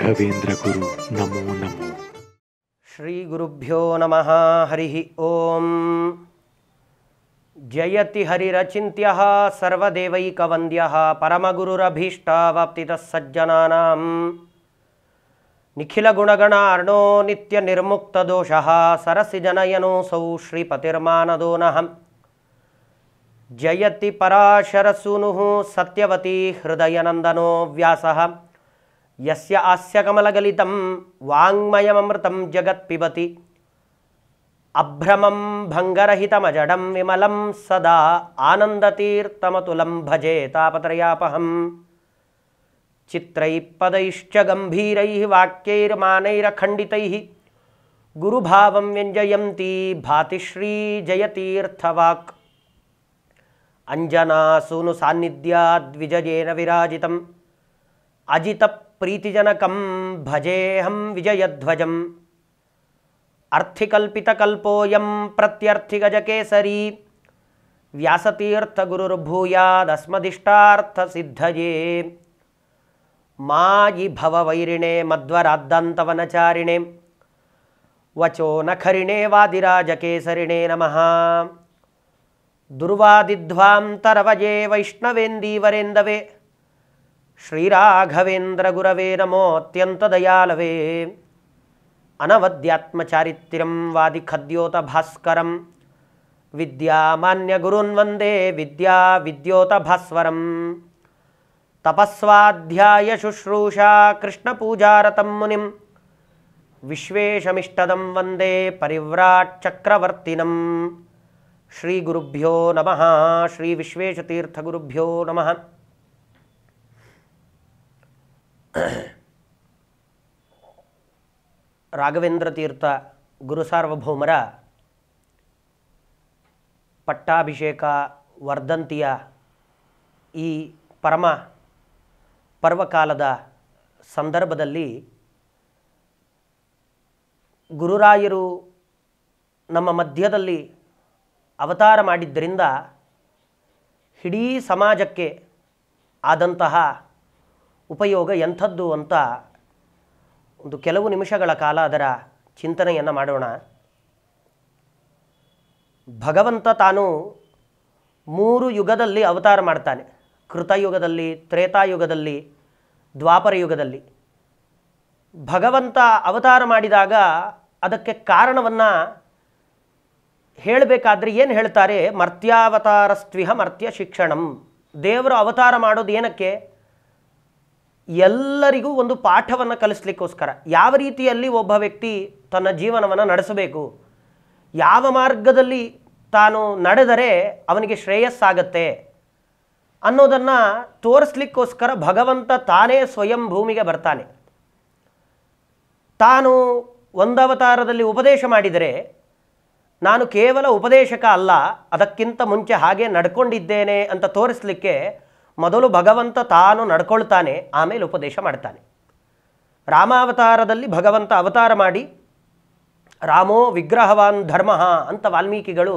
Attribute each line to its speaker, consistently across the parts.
Speaker 1: नमो श्रीगुरुभ्यो नमः हरिः ओम् जयति हरिरचिन्त्यः सर्वदेवैकवन्द्यः परमगुरुरभीष्टावप्तितः सज्जनानां निखिलगुणगणार्णो नित्यनिर्मुक्तदोषः सरसिजनयनोऽसौ श्रीपतिर्मानदो नः जयति पराशरसूनुः सत्यवतीहृदयनन्दनो व्यासः यस्य आस्य कमलगलितं वाङ्मयममृतं पिबति अभ्रमं भङ्गरहितमजडं विमलं सदा आनन्दतीर्थमतुलं भजे तापत्रयापहम् चित्रैः पदैश्च गम्भीरैः वाक्यैर्मानैरखण्डितैः गुरुभावं व्यञ्जयन्ती भातिश्री जयतीर्थवाक् अञ्जनासूनुसान्निध्याद्विजयेन विराजितम् अजित प्रीतिजनक प्रीतिजनकं भजेऽहं व्यासतीर्थ अर्थिकल्पितकल्पोऽयं प्रत्यर्थिगजकेसरी व्यासतीर्थगुरुर्भूयादस्मदिष्टार्थसिद्धये मायि भववैरिणे मध्वराद्दान्तवनचारिणे वचो नखरिणे वादिराजकेसरिणे नमः दुर्वादिध्वाजे तरवजे वैष्णवेन्दीवरेन्दवे श्रीराघवेन्द्रगुरवे नमोऽत्यन्तदयालवे अनवद्यात्मचारित्र्यं वादिखद्योतभास्करं विद्यामान्यगुरुन् वन्दे विद्याविद्योतभास्वरं तपःस्वाध्यायशुश्रूषा कृष्णपूजारतं मुनिं विश्वेशमिष्टदं वन्दे परिव्राट्चक्रवर्तिनम् श्रीगुरुभ्यो नमः श्रीविश्वेशतीर्थगुरुभ्यो नमः ರಾಘವೇಂದ್ರ ತೀರ್ಥ ಗುರು ಸಾರ್ವಭೌಮರ ಪಟ್ಟಾಭಿಷೇಕ ವರ್ಧಂತಿಯ ಈ ಪರಮ ಪರ್ವಕಾಲದ ಸಂದರ್ಭದಲ್ಲಿ ಗುರುರಾಯರು ನಮ್ಮ ಮಧ್ಯದಲ್ಲಿ ಅವತಾರ ಮಾಡಿದ್ದರಿಂದ ಇಡೀ ಸಮಾಜಕ್ಕೆ ಆದಂತಹ ಉಪಯೋಗ ಎಂಥದ್ದು ಅಂತ ಒಂದು ಕೆಲವು ನಿಮಿಷಗಳ ಕಾಲ ಅದರ ಚಿಂತನೆಯನ್ನು ಮಾಡೋಣ ಭಗವಂತ ತಾನು ಮೂರು ಯುಗದಲ್ಲಿ ಅವತಾರ ಮಾಡ್ತಾನೆ ಕೃತಯುಗದಲ್ಲಿ ತ್ರೇತಾಯುಗದಲ್ಲಿ ದ್ವಾಪರ ಯುಗದಲ್ಲಿ ಭಗವಂತ ಅವತಾರ ಮಾಡಿದಾಗ ಅದಕ್ಕೆ ಕಾರಣವನ್ನು ಹೇಳಬೇಕಾದ್ರೆ ಏನು ಹೇಳ್ತಾರೆ ಮರ್ತ್ಯಾವತಾರಸ್ತ್ವಿಹ ಮರ್ತ್ಯ ಶಿಕ್ಷಣಂ ದೇವರು ಅವತಾರ ಮಾಡೋದು ಏನಕ್ಕೆ ಎಲ್ಲರಿಗೂ ಒಂದು ಪಾಠವನ್ನು ಕಲಿಸ್ಲಿಕ್ಕೋಸ್ಕರ ಯಾವ ರೀತಿಯಲ್ಲಿ ಒಬ್ಬ ವ್ಯಕ್ತಿ ತನ್ನ ಜೀವನವನ್ನು ನಡೆಸಬೇಕು ಯಾವ ಮಾರ್ಗದಲ್ಲಿ ತಾನು ನಡೆದರೆ ಅವನಿಗೆ ಶ್ರೇಯಸ್ಸಾಗತ್ತೆ ಅನ್ನೋದನ್ನು ತೋರಿಸ್ಲಿಕ್ಕೋಸ್ಕರ ಭಗವಂತ ತಾನೇ ಸ್ವಯಂ ಭೂಮಿಗೆ ಬರ್ತಾನೆ ತಾನು ಒಂದವತಾರದಲ್ಲಿ ಉಪದೇಶ ಮಾಡಿದರೆ ನಾನು ಕೇವಲ ಉಪದೇಶಕ ಅಲ್ಲ ಅದಕ್ಕಿಂತ ಮುಂಚೆ ಹಾಗೆ ನಡ್ಕೊಂಡಿದ್ದೇನೆ ಅಂತ ತೋರಿಸಲಿಕ್ಕೆ ಮೊದಲು ಭಗವಂತ ತಾನು ನಡ್ಕೊಳ್ತಾನೆ ಆಮೇಲೆ ಉಪದೇಶ ಮಾಡ್ತಾನೆ ರಾಮಾವತಾರದಲ್ಲಿ ಭಗವಂತ ಅವತಾರ ಮಾಡಿ ರಾಮೋ ವಿಗ್ರಹವಾನ್ ಧರ್ಮ ಅಂತ ವಾಲ್ಮೀಕಿಗಳು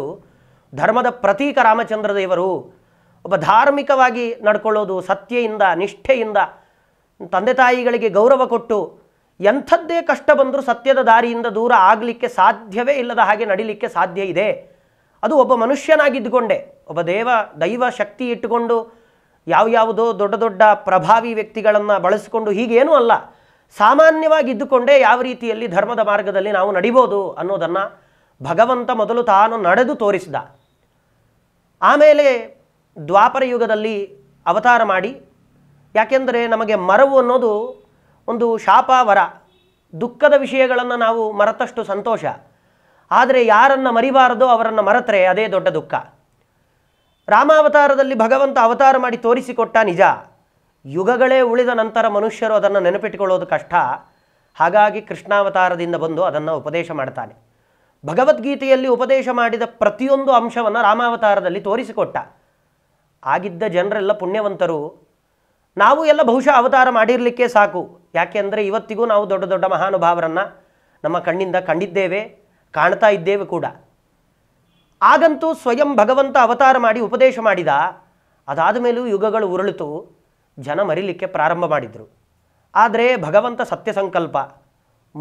Speaker 1: ಧರ್ಮದ ಪ್ರತೀಕ ರಾಮಚಂದ್ರ ದೇವರು ಒಬ್ಬ ಧಾರ್ಮಿಕವಾಗಿ ನಡ್ಕೊಳ್ಳೋದು ಸತ್ಯೆಯಿಂದ ನಿಷ್ಠೆಯಿಂದ ತಂದೆ ತಾಯಿಗಳಿಗೆ ಗೌರವ ಕೊಟ್ಟು ಎಂಥದ್ದೇ ಕಷ್ಟ ಬಂದರೂ ಸತ್ಯದ ದಾರಿಯಿಂದ ದೂರ ಆಗಲಿಕ್ಕೆ ಸಾಧ್ಯವೇ ಇಲ್ಲದ ಹಾಗೆ ನಡಿಲಿಕ್ಕೆ ಸಾಧ್ಯ ಇದೆ ಅದು ಒಬ್ಬ ಮನುಷ್ಯನಾಗಿದ್ದುಕೊಂಡೆ ಒಬ್ಬ ದೇವ ದೈವ ಶಕ್ತಿ ಇಟ್ಟುಕೊಂಡು ಯಾವ್ಯಾವುದೋ ದೊಡ್ಡ ದೊಡ್ಡ ಪ್ರಭಾವಿ ವ್ಯಕ್ತಿಗಳನ್ನು ಬಳಸಿಕೊಂಡು ಹೀಗೇನೂ ಅಲ್ಲ ಸಾಮಾನ್ಯವಾಗಿ ಇದ್ದುಕೊಂಡೇ ಯಾವ ರೀತಿಯಲ್ಲಿ ಧರ್ಮದ ಮಾರ್ಗದಲ್ಲಿ ನಾವು ನಡಿಬೋದು ಅನ್ನೋದನ್ನು ಭಗವಂತ ಮೊದಲು ತಾನು ನಡೆದು ತೋರಿಸಿದ ಆಮೇಲೆ ದ್ವಾಪರ ಯುಗದಲ್ಲಿ ಅವತಾರ ಮಾಡಿ ಯಾಕೆಂದರೆ ನಮಗೆ ಮರವು ಅನ್ನೋದು ಒಂದು ಶಾಪ ವರ ದುಃಖದ ವಿಷಯಗಳನ್ನು ನಾವು ಮರೆತಷ್ಟು ಸಂತೋಷ ಆದರೆ ಯಾರನ್ನು ಮರಿಬಾರದೋ ಅವರನ್ನು ಮರೆತರೆ ಅದೇ ದೊಡ್ಡ ದುಃಖ ರಾಮಾವತಾರದಲ್ಲಿ ಭಗವಂತ ಅವತಾರ ಮಾಡಿ ತೋರಿಸಿಕೊಟ್ಟ ನಿಜ ಯುಗಗಳೇ ಉಳಿದ ನಂತರ ಮನುಷ್ಯರು ಅದನ್ನು ನೆನಪಿಟ್ಟುಕೊಳ್ಳೋದು ಕಷ್ಟ ಹಾಗಾಗಿ ಕೃಷ್ಣಾವತಾರದಿಂದ ಬಂದು ಅದನ್ನು ಉಪದೇಶ ಮಾಡ್ತಾನೆ ಭಗವದ್ಗೀತೆಯಲ್ಲಿ ಉಪದೇಶ ಮಾಡಿದ ಪ್ರತಿಯೊಂದು ಅಂಶವನ್ನು ರಾಮಾವತಾರದಲ್ಲಿ ತೋರಿಸಿಕೊಟ್ಟ ಆಗಿದ್ದ ಜನರೆಲ್ಲ ಪುಣ್ಯವಂತರು ನಾವು ಎಲ್ಲ ಬಹುಶಃ ಅವತಾರ ಮಾಡಿರಲಿಕ್ಕೆ ಸಾಕು ಯಾಕೆಂದರೆ ಇವತ್ತಿಗೂ ನಾವು ದೊಡ್ಡ ದೊಡ್ಡ ಮಹಾನುಭಾವರನ್ನು ನಮ್ಮ ಕಣ್ಣಿಂದ ಕಂಡಿದ್ದೇವೆ ಕಾಣ್ತಾ ಇದ್ದೇವೆ ಕೂಡ ಆಗಂತೂ ಸ್ವಯಂ ಭಗವಂತ ಅವತಾರ ಮಾಡಿ ಉಪದೇಶ ಮಾಡಿದ ಅದಾದ ಮೇಲೂ ಯುಗಗಳು ಉರುಳಿತು ಜನ ಮರಿಲಿಕ್ಕೆ ಪ್ರಾರಂಭ ಮಾಡಿದರು ಆದರೆ ಭಗವಂತ ಸತ್ಯ ಸಂಕಲ್ಪ